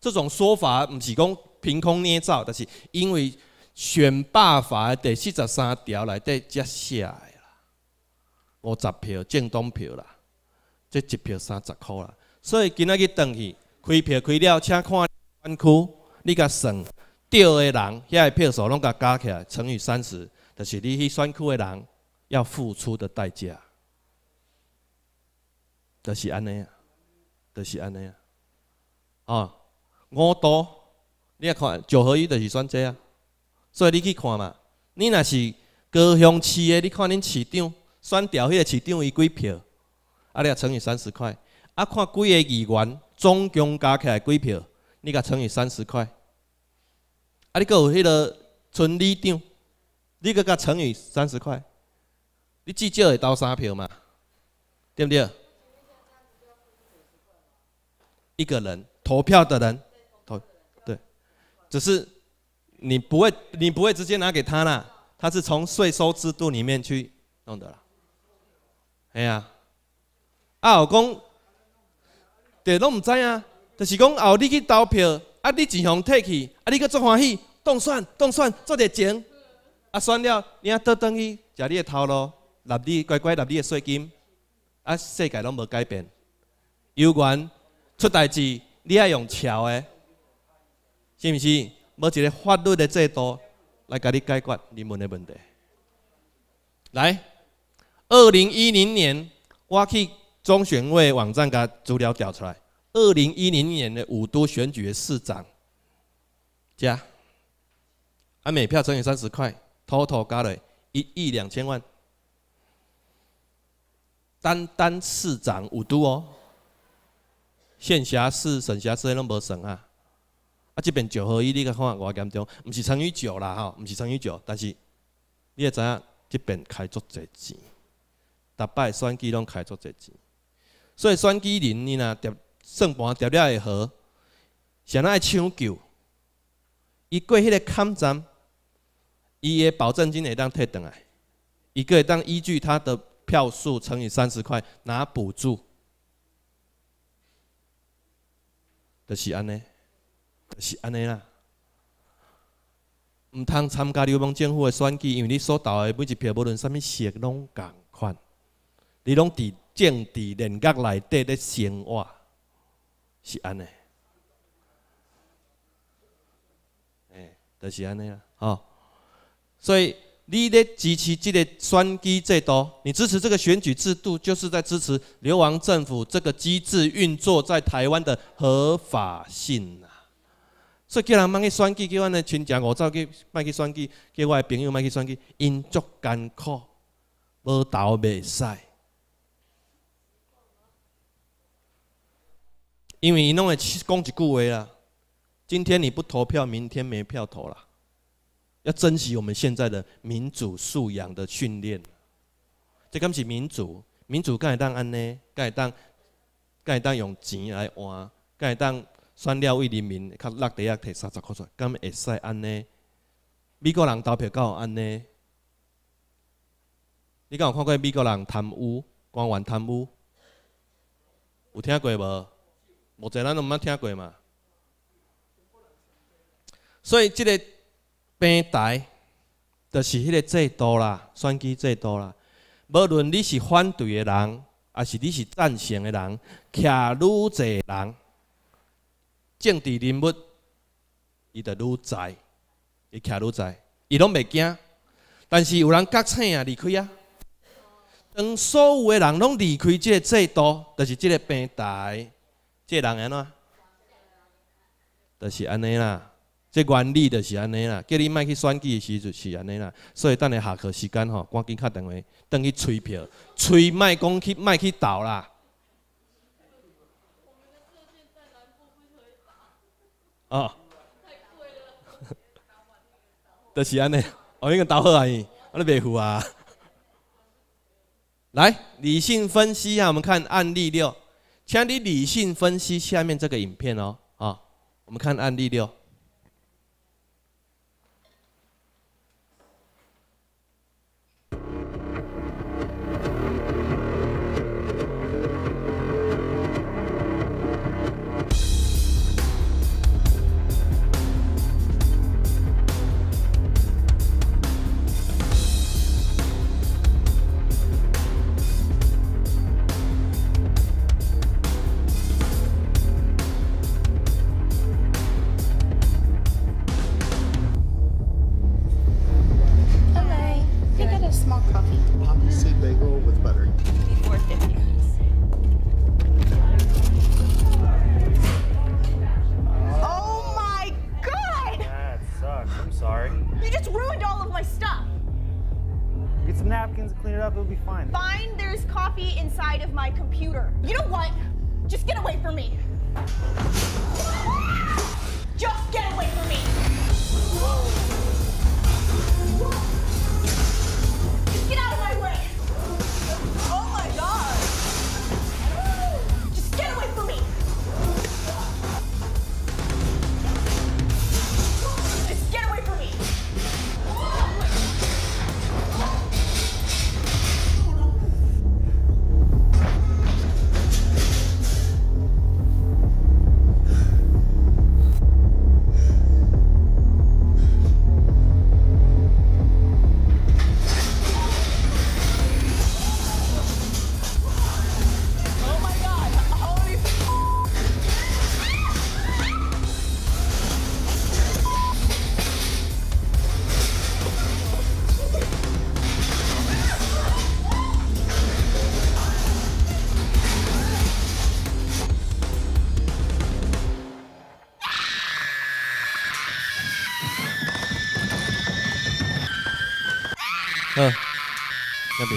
这种说法不是讲凭空捏造，但是因为。选罢法的第四十三条内底写的啦，五十票正当票啦，这一票三十块啦，所以今仔日回去开票开了，请看选区，你甲算对的人，遐个票数拢甲加起来，乘以三十，就是你去选区的人要付出的代价，就是安尼啊，就是安尼啊，哦，五多，你也看九合一就是选这啊。所以你去看嘛，你若是高雄市的，你看恁市长选调迄个市长伊几票，啊，你啊乘以三十块，啊，看几个议员总共加起来几票，你甲乘以三十块，啊，你搁有迄个村里长，你搁甲乘以三十块，你至少会投三票嘛，对毋对？一个人投票的人投对，只是。你不会，你不会直接拿给他啦，他是从税收制度里面去弄的啦。哎呀，啊，后公，哋拢毋知啊，就是讲后你去投票，啊你钱红退去，啊你佫足欢喜，当选当选做着钱，啊选了，你啊倒等于食你的头路，纳你乖乖纳你的税金，啊世界拢无改变，有缘出代志，你爱用桥的，是毋是？某一个法律的制度来给你解决你们的问题。来，二零一零年我去中选委网站，甲资料调出来。二零一零年的五都选举的市长，加，啊，每票乘以三十块，total 加了一亿两千万。单单市长五都哦，县辖市、省辖市，那无算啊。这边九合一你去看，外严重，毋是乘以九啦，吼，毋是乘以九，但是你也知影，即边开足侪钱，逐摆选举拢开足侪钱，所以选举人你若掉算盘掉了会好，谁人爱抢救，伊过迄个坎战，伊个保证金会当退倒来，一个当依据他的票数乘以三十块拿补助，就是安尼。是安尼啦，毋通参加流氓政府的选举，因为你所投的每一票，无论啥物色，拢共款。你拢伫政治人格内底咧生活，是安尼。哎，就是安尼啦。吼，所以你咧支持即个选举制度，你支持这个选举制度，就是在支持流亡政府这个机制运作在台湾的合法性。所以叫人莫去选举，叫阮的亲戚五走去，莫去选举，叫我的朋友莫去选举，因足艰苦，无投未使。因为伊拢会讲一句话啊，今天你不投票，明天没票投啦。要珍惜我们现在的民主素养的训练。个毋是民主，民主敢会当安呢？敢会当？敢会当用钱来换？敢会当？选了为人民，较落地啊摕三十出来，敢会使安尼？美国人投票有安尼？你敢有看过美国人贪污、官员贪污？有听过无？目前咱都毋捌听过嘛。所以即个平台，就是迄个制度啦，选举制度啦。无论你是反对的人，还是你是赞成的人，站愈济人。政治人物，伊就愈在，伊徛愈在，伊拢袂惊。但是有人觉醒啊，离开啊。当所有的人拢离开，即个制度，就是即个平台，即个人安怎？就是安尼啦，即原理就是安尼啦。叫你卖去选举时就是安尼啦。所以等下下课时间吼，赶紧敲电话，当去催票，催卖讲去卖去投啦。哦，都 是安尼，我应该打好啊，我咧白富啊。来，理性分析一下，我们看案例六，请你理性分析下面这个影片哦。啊，我们看案例六。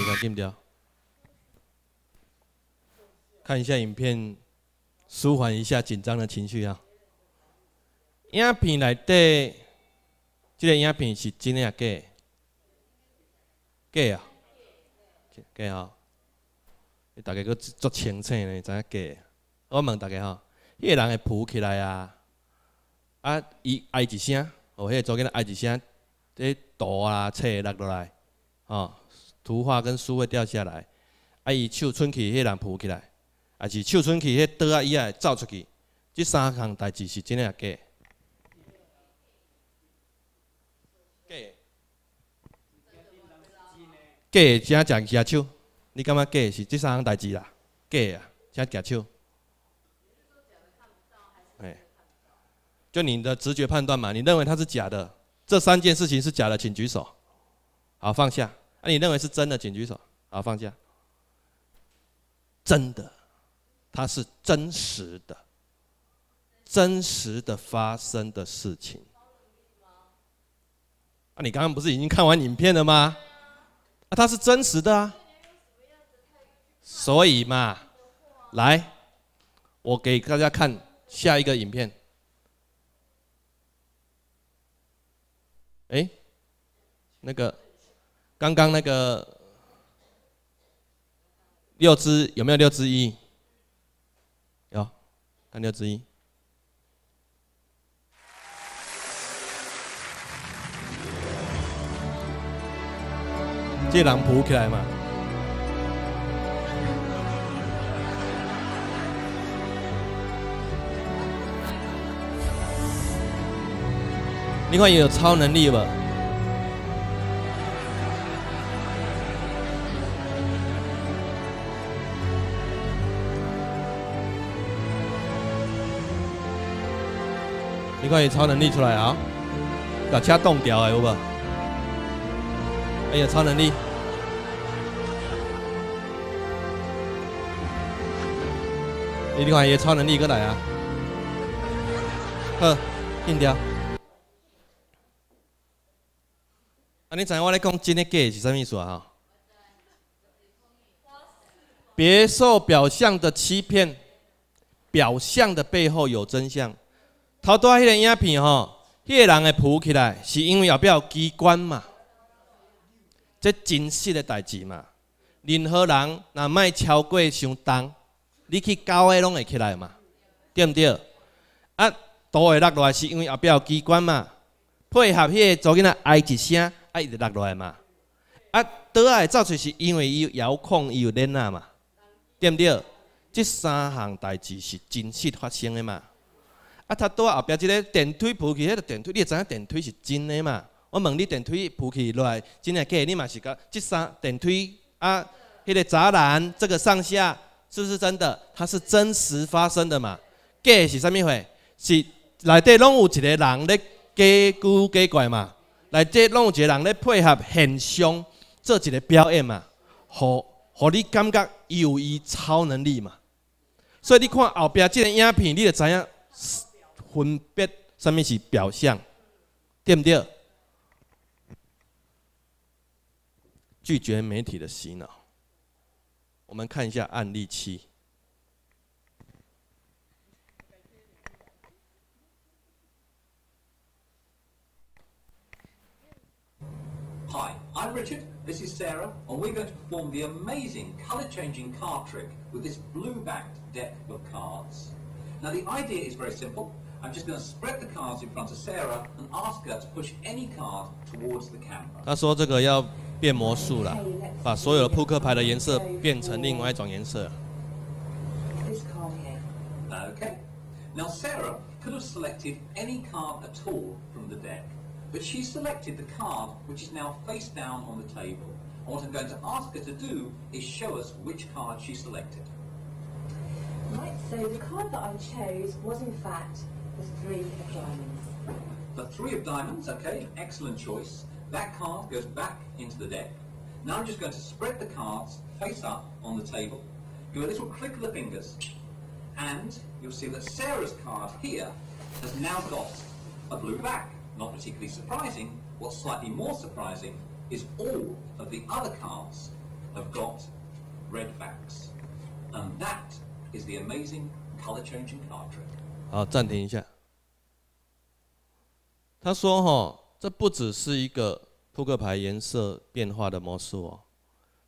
可以关掉，看一下影片，舒缓一下紧张的情绪啊。影片内底，这个影片是真啊假？假啊，假啊！大家够足清楚呢，影假？我问大家吼，迄个人会浮起来啊？啊，伊哀一声，哦，迄个某囡仔哀一声，这刀啊、菜落落来，吼。图画跟书会掉下来，啊！伊手伸起，迄人扶起来，啊是手伸起，迄刀啊伊来走出去，这三项代志是真定假？假，假正假假手，你感觉假是这三项代志啦？假啊，正假手。哎，就你的直觉判断嘛，你认为它是假的？这三件事情是假的，请举手。好，放下。那你认为是真的，请举手。好，放下。真的，它是真实的，真实的发生的事情。啊，你刚刚不是已经看完影片了吗？啊，它是真实的啊。所以嘛，来，我给大家看下一个影片。哎，那个。刚刚那个六只有没有六只一？有，看六只一。这狼扑起来吗？另外也有超能力吧。你块有超能力出来啊！把车冻掉哎，有无？哎呀，超能力！你伊有超能力过来啊！呵，硬掉。啊，你知影我咧讲，今假讲是啥意思啊？别受表象的欺骗，表象的背后有真相。头戴迄个影片吼，迄个人会浮起来，是因为后壁有机关嘛？这真实的代志嘛？任何人若莫超过伤重，你去搞诶拢会起来嘛？对毋对？啊，倒会落来是因为后壁有机关嘛？配合迄个某囡仔哀一声，啊一直落来嘛？啊，倒会走出是因为伊有遥控伊有链啊嘛？对毋对？即三项代志是真实发生诶嘛？啊！他多后边即个电梯扶起，迄个电梯你也知影电梯是真的嘛？我问你，电梯扶起来真诶假？你嘛是讲即三电梯啊，迄个栅栏，这个上下是不是真的？它是真实发生的嘛？假是啥物货？是内底拢有一个人咧假古假怪嘛？内底拢有一个人咧配合现象做一个表演嘛？互互你感觉有伊超能力嘛？所以你看后边即个影片，你就知影。分别，上面是表象，对不对？拒绝媒体的洗脑。我们看一下案例七。Hi, I'm Richard. This is Sarah, and we're going to perform the amazing color-changing card trick with this blue-backed deck of cards. Now, the idea is very simple. I'm just going to spread the cards in front of Sarah and ask her to push any card towards the camera. Okay. Now Sarah could have selected any card at all from the deck, but she selected the card which is now face down on the table. And what I'm going to ask her to do is show us which card she selected. Right, so the card that I chose was in fact the Three of Diamonds. The Three of Diamonds, okay, excellent choice. That card goes back into the deck. Now I'm just going to spread the cards face up on the table. Do a little click of the fingers, and you'll see that Sarah's card here has now got a blue back. Not particularly surprising. What's slightly more surprising is all of the other cards have got red backs. And that is the amazing colour changing card trick. 好，暂停一下。他说：“哈，这不只是一个扑克牌颜色变化的魔术哦。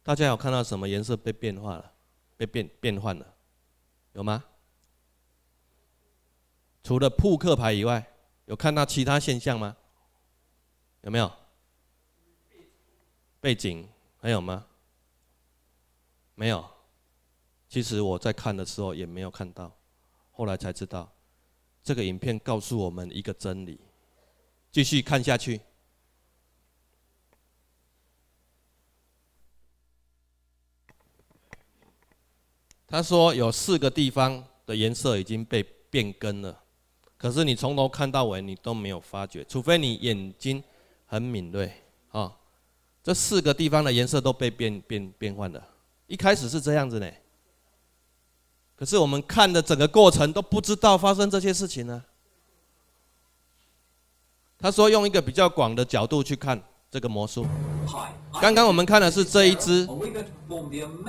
大家有看到什么颜色被变化了、被变变换了，有吗？除了扑克牌以外，有看到其他现象吗？有没有？背景还有吗？没有。其实我在看的时候也没有看到，后来才知道。”这个影片告诉我们一个真理，继续看下去。他说有四个地方的颜色已经被变更了，可是你从头看到尾，你都没有发觉，除非你眼睛很敏锐啊。这四个地方的颜色都被变变变换的，一开始是这样子呢。可是我们看的整个过程都不知道发生这些事情呢。他说用一个比较广的角度去看这个魔术。刚刚我们看的是这一只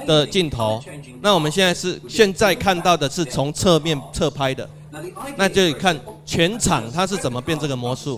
的镜头，那我们现在是现在看到的是从侧面侧拍的，那就看全场他是怎么变这个魔术。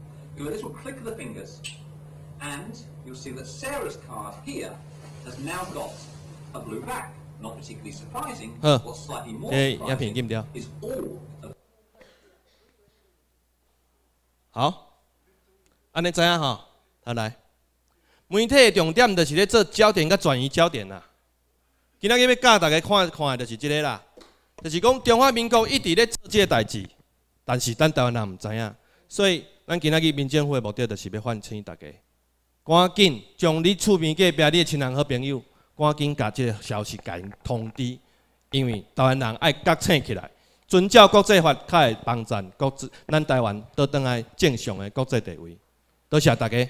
little click of the fingers，and you'll see that Sarah's card here has now got a blue back. Not particularly surprising. What's slightly s s i i more r r u p 嗯，哎，一平记唔住。好，安尼知影吼，来，媒体的重点就是咧做焦点跟转移焦点呐。今仔日要教大家看看，就是这个啦，就是讲中华民国一直咧做这个代志，但是咱台湾人唔知影，所以。咱今仔日民政府的目的，就是要唤醒大家，赶紧将你厝边隔壁你的亲人和朋友，赶紧甲即个消息甲因通知，因为台湾人爱觉醒起来，遵照国际法，才会帮咱国，咱台湾倒倒来正常诶国际地位。多谢大家。